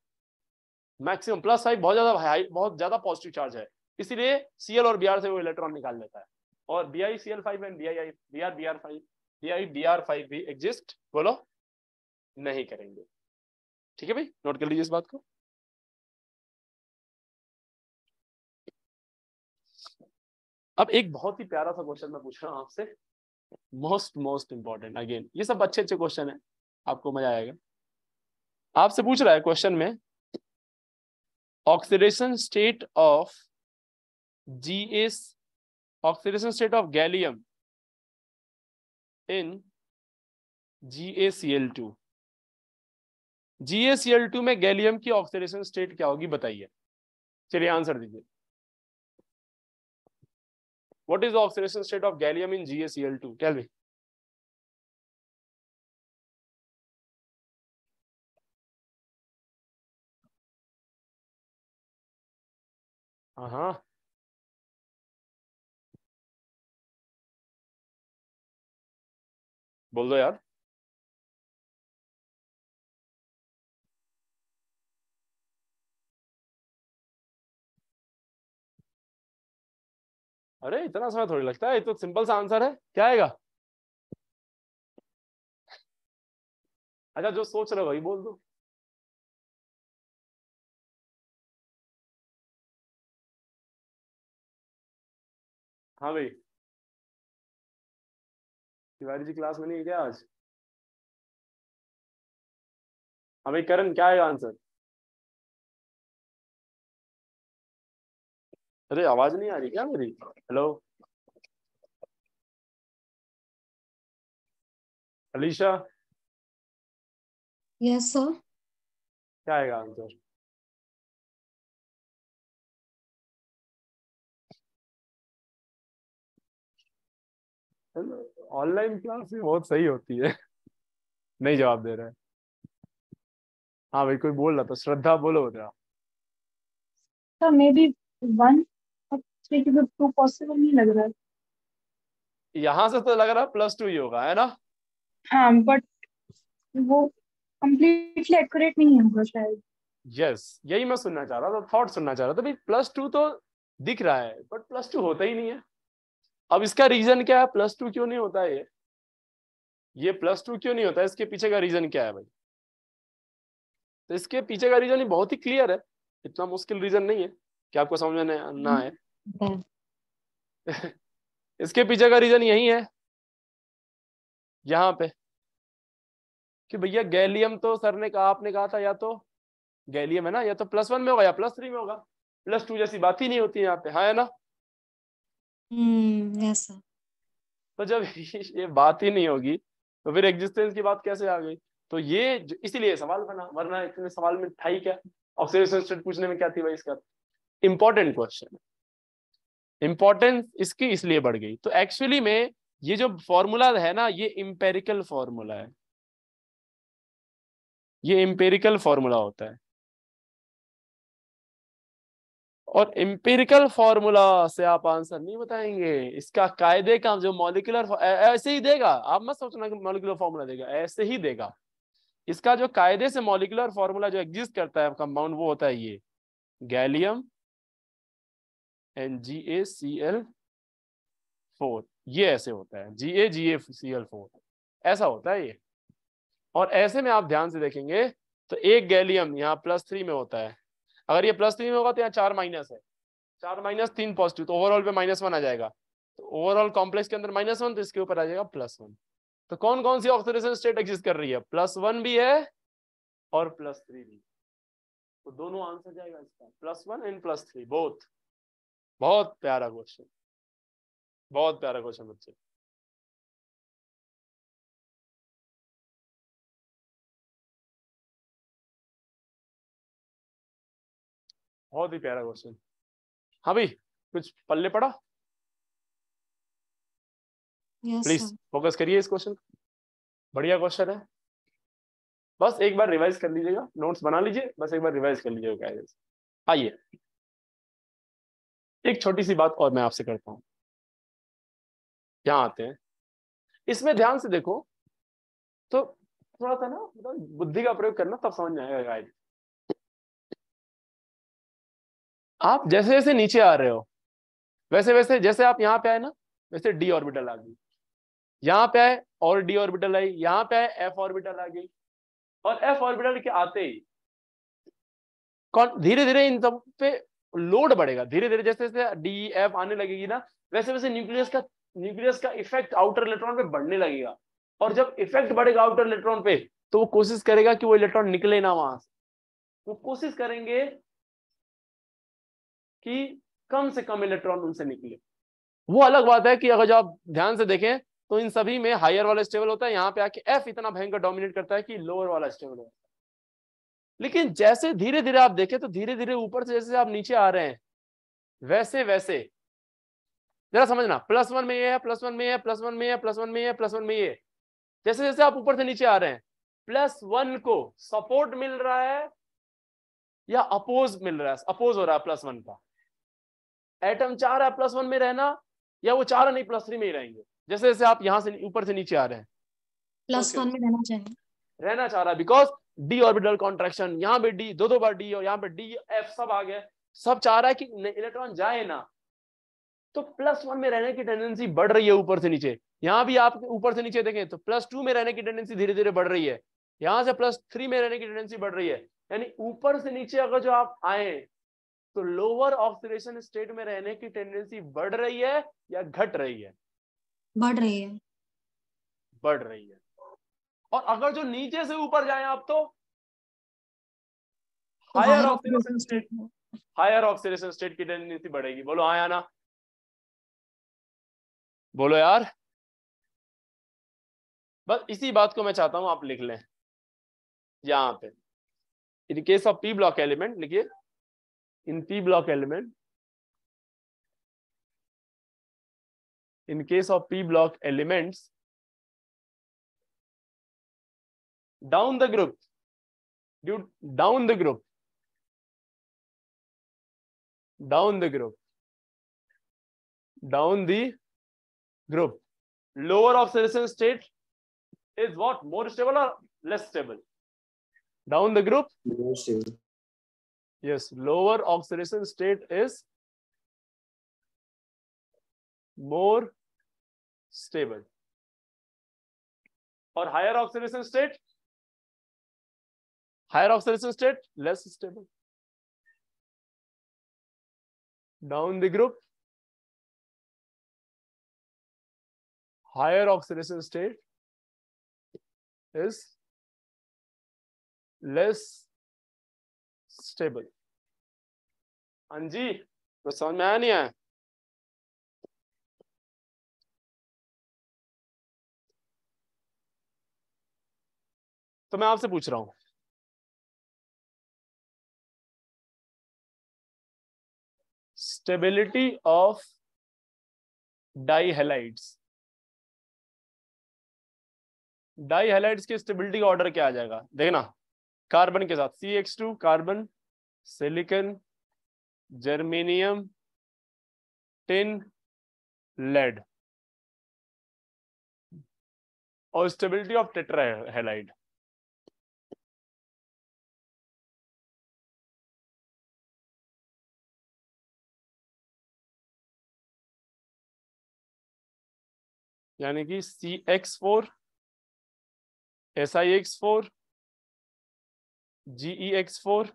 मैक्सिमम प्लस फाइव बहुत ज्यादा हाई बहुत ज्यादा पॉजिटिव चार्ज है इसीलिए सीएल और बीआर से वो इलेक्ट्रॉन निकाल लेता है और B I C L five and B I I B R B R five B I B R five भी एग्जिस्ट बोलो नहीं करेंगे ठीक है भाई नोट कर लीजिए इस बात को अब एक बहुत ही प्यारा सा क्वेश्चन मैं पूछ रहा हूँ आपसे मोस्ट मोस्ट इंपॉर्टेंट अगेन ये सब अच्छे अच्छे क्वेश्चन है आपको मजा आएगा आपसे पूछ रहा है क्वेश्चन में oxidation state of G S oxidation state of gallium in G S L two G S L two में गैलियम की ऑक्सीडेशन स्टेट क्या होगी बताइए चलिए आंसर दीजिए what is oxidation state of gallium in GaCl2 L हाँ बोल दो यार अरे इतना समय थोड़ी लगता है ये तो सिंपल सा आंसर है क्या आएगा अच्छा जो सोच रहे हो वही बोल दो हाँ भाई तिवारी जी क्लास में नहीं है क्या आज हाँ भाई करण क्या है आंसर अरे आवाज नहीं आ रही क्या मेरी हेलो अलीशा यस सर क्या आएगा आंसर ऑनलाइन क्लास भी बहुत सही होती है नहीं जवाब दे रहे हाँ भाई कोई बोल रहा था श्रद्धा बोलो जरा सर मे बी वन लेकिन फिर टू पॉसिबल नहीं लग रहा है यहाँ से तो लग रहा है प्लस टू ही होगा है ना हाँ बट वो कम्प्लीटली एक्यूरेट नहीं होगा शायद यस yes, यही मैं सुनना चाह रहा था थॉट सुनना चाह रहा था भाई प्लस टू तो दिख रहा है बट प्लस टू होता ही नहीं है अब इसका रीजन क्या है प्लस टू क्यों नहीं होता है ये ये प्लस टू क्यों नहीं होता है इसके पीछे का रीजन क्या है भाई तो इसके पीछे का रीजन ही बहुत ही क्लियर है इतना मुश्किल रीजन नहीं है कि आपको समझ में ना आए हम्म। इसके पीछे का रीजन यही है यहाँ पे कि भैया गैलियम तो सर ने कहा आपने कहा था या तो गैलियम है ना या तो प्लस वन में होगा या प्लस थ्री में होगा प्लस टू जैसी बात ही नहीं होती यहाँ पे हाँ है ना यस hmm, तो जब ये बात ही नहीं होगी तो फिर एग्जिस्टेंस की बात कैसे आ गई तो ये इसीलिए सवाल बना वरना इतने सवाल में था ही क्या ऑक्सीडेशन स्टेट पूछने में क्या थी भाई इसका इंपॉर्टेंट क्वेश्चन है इंपॉर्टेंस इसकी इसलिए बढ़ गई तो एक्चुअली में ये जो फॉर्मूला है ना ये इंपेरिकल फॉर्मूला है ये इंपेरिकल फॉर्मूला होता है और इंपेरिकल फॉर्मूला से आप आंसर नहीं बताएंगे इसका कायदे का जो मॉलिकुलर ऐसे ही देगा आप मत सोचना कि मॉलिकुलर फॉर्मूला देगा ऐसे ही देगा इसका जो कायदे से मॉलिकुलर फॉर्मूला जो एग्जिस्ट करता है कंपाउंड वो होता है ये gallium and G A C L four ये ऐसे होता है जी ए जी ए सी एल फोर ऐसा होता है ये और ऐसे में आप ध्यान से देखेंगे तो एक गैलियम यहाँ प्लस थ्री में होता है अगर ये प्लस थ्री में होगा तो यहाँ चार माइनस है चार माइनस तीन पॉजिटिव तो ओवरऑल पे माइनस वन आ जाएगा तो ओवरऑल कॉम्प्लेक्स के अंदर माइनस वन तो इसके ऊपर आ जाएगा प्लस वन तो कौन कौन सी ऑक्सीडेशन स्टेट एग्जिस्ट कर रही है प्लस वन भी है और प्लस थ्री भी तो दोनों आंसर जाएगा इसका plus one and plus three both बहुत प्यारा क्वेश्चन बहुत प्यारा क्वेश्चन बच्चे बहुत ही प्यारा क्वेश्चन हाँ भाई कुछ पल्ले पड़ा प्लीज फोकस करिए इस क्वेश्चन बढ़िया क्वेश्चन है बस एक बार रिवाइज कर लीजिएगा नोट्स बना लीजिए बस एक बार रिवाइज कर लीजिएगा आइए एक छोटी सी बात और मैं आपसे करता हूं क्या आते हैं इसमें ध्यान से देखो तो थोड़ा सा ना मतलब बुद्धि का प्रयोग करना तब समझ में आएगा गाइड आप जैसे जैसे नीचे आ रहे हो वैसे वैसे जैसे आप यहां पे आए ना वैसे डी ऑर्बिटल आ गई यहां पे आए और डी ऑर्बिटल आई यहां पे आए एफ ऑर्बिटल आ गई और एफ ऑर्बिटल के आते ही कौन धीरे धीरे इन सब पे लोड बढ़ेगा धीरे धीरे जैसे जैसे डी एफ e आने लगेगी ना वैसे वैसे न्यूक्लियस का न्यूक्लियस का इफेक्ट आउटर इलेक्ट्रॉन पे बढ़ने लगेगा और जब इफेक्ट बढ़ेगा आउटर इलेक्ट्रॉन पे तो वो कोशिश करेगा कि वो इलेक्ट्रॉन निकले ना वहां से वो कोशिश करेंगे कि कम से कम इलेक्ट्रॉन उनसे निकले वो अलग बात है कि अगर जो आप ध्यान से देखें तो इन सभी में हायर वाला स्टेबल होता है यहाँ पे आके एफ इतना भयंकर डोमिनेट करता है कि लोअर वाला स्टेबल होता है लेकिन जैसे धीरे धीरे आप देखें तो धीरे धीरे ऊपर से जैसे आप नीचे आ रहे हैं वैसे वैसे जरा समझना प्लस वन में ये है प्लस वन में है प्लस वन में है प्लस वन में है प्लस वन में ये जैसे जैसे आप ऊपर से नीचे आ रहे हैं प्लस वन को सपोर्ट मिल रहा है या अपोज मिल रहा है अपोज हो रहा है प्लस वन का एटम चार है प्लस वन में रहना या वो चार नहीं प्लस थ्री में ही रहेंगे जैसे जैसे आप यहां से ऊपर से नीचे आ रहे हैं प्लस वन में रहना चाहिए रहना चाह रहा है बिकॉज डी ऑर्बिटल कॉन्ट्रेक्शन यहाँ पे डी दो दो बार डी और यहाँ पे डी एफ सब आ गया सब चाह रहा है कि इलेक्ट्रॉन जाए ना तो प्लस वन में रहने की टेंडेंसी बढ़ रही है ऊपर से नीचे यहाँ भी आप ऊपर से नीचे देखें तो प्लस टू में रहने की टेंडेंसी धीरे धीरे बढ़ रही है यहां से प्लस थ्री में रहने की टेंडेंसी बढ़ रही है यानी ऊपर से नीचे अगर जो आप आए तो लोअर ऑक्सीडेशन स्टेट में रहने की टेंडेंसी बढ़ रही है या घट रही है बढ़ रही है बढ़ रही है और अगर जो नीचे से ऊपर जाए आप तो, तो higher oxidation state higher oxidation state की टेंडेंसी बढ़ेगी बोलो आया हाँ ना बोलो यार बस इसी बात को मैं चाहता हूं आप लिख लें यहां पे in case of P block element लिखिए in P block element in case of P block elements down the group due down the group down the group down the group lower oxidation state is what more stable or less stable down the group more stable yes lower oxidation state is more stable or higher oxidation state higher oxidation state less stable down the group higher oxidation state is less stable हाँ जी तो समझ में आया नहीं आया तो मैं आपसे पूछ रहा हूं stability of डाईहेलाइट्स डाईहेलाइट्स की स्टेबिलिटी का ऑर्डर क्या आ जाएगा देखना कार्बन के साथ C X two carbon silicon germanium tin lead और स्टेबिलिटी ऑफ टेट्रा टेट्राहेलाइड यानी कि C X four S I X four G E X four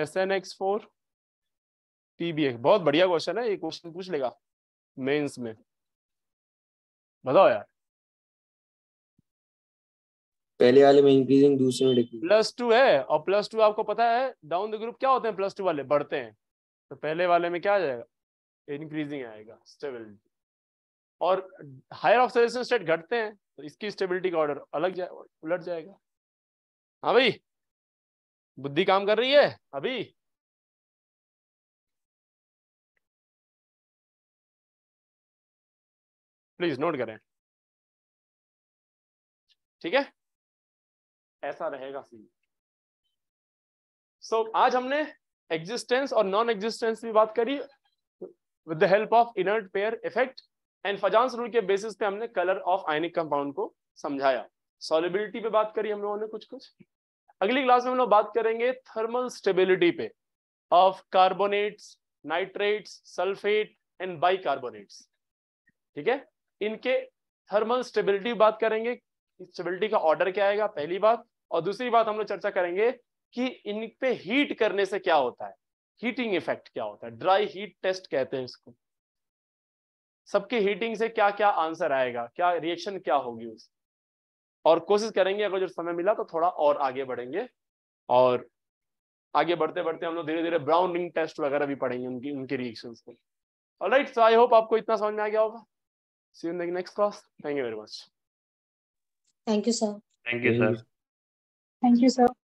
S N X four T B X बहुत बढ़िया क्वेश्चन है ये क्वेश्चन पूछ लेगा मेंस में बताओ यार पहले वाले में इंक्रीजिंग दूसरे में डिक्रीजिंग प्लस टू है और प्लस टू आपको पता है डाउन द ग्रुप क्या होते हैं प्लस टू वाले बढ़ते हैं तो पहले वाले में क्या आ जाएगा इंक्रीजिंग आएगा स्टेबिलिटी और हायर ऑक्सीडेशन स्टेट घटते हैं तो इसकी स्टेबिलिटी का ऑर्डर अलग जाए उलट जाएगा हाँ भाई बुद्धि काम कर रही है अभी प्लीज नोट करें ठीक है ऐसा रहेगा सी सो so, आज हमने एग्जिस्टेंस और नॉन एग्जिस्टेंस की बात करी with the help of inert pair effect and Fajans rule के बेसिस पे हमने कलर ऑफ आयनिक कंपाउंड को समझाया सॉलिबिलिटी पे बात करी हम लोगों ने कुछ कुछ अगली क्लास में हम लोग बात करेंगे थर्मल स्टेबिलिटी पे of carbonates nitrates sulphate and by ठीक है इनके थर्मल स्टेबिलिटी बात करेंगे स्टेबिलिटी का ऑर्डर क्या आएगा पहली बात और दूसरी बात हम लोग चर्चा करेंगे कि इन पे हीट करने से क्या होता है हीटिंग इफेक्ट क्या होता है ड्राई हीट टेस्ट कहते हैं इसको सबके हीटिंग से क्या क्या आंसर आएगा क्या रिएक्शन क्या होगी उस और कोशिश करेंगे अगर जो समय मिला तो थोड़ा और आगे बढ़ेंगे और आगे बढ़ते बढ़ते हम लोग धीरे धीरे ब्राउन रिंग टेस्ट वगैरह भी पढ़ेंगे उनकी उनके रिएक्शन को और राइट सो आई होप आपको इतना समझ में आ गया होगा see you next class thank you very much thank you sir thank you sir thank you sir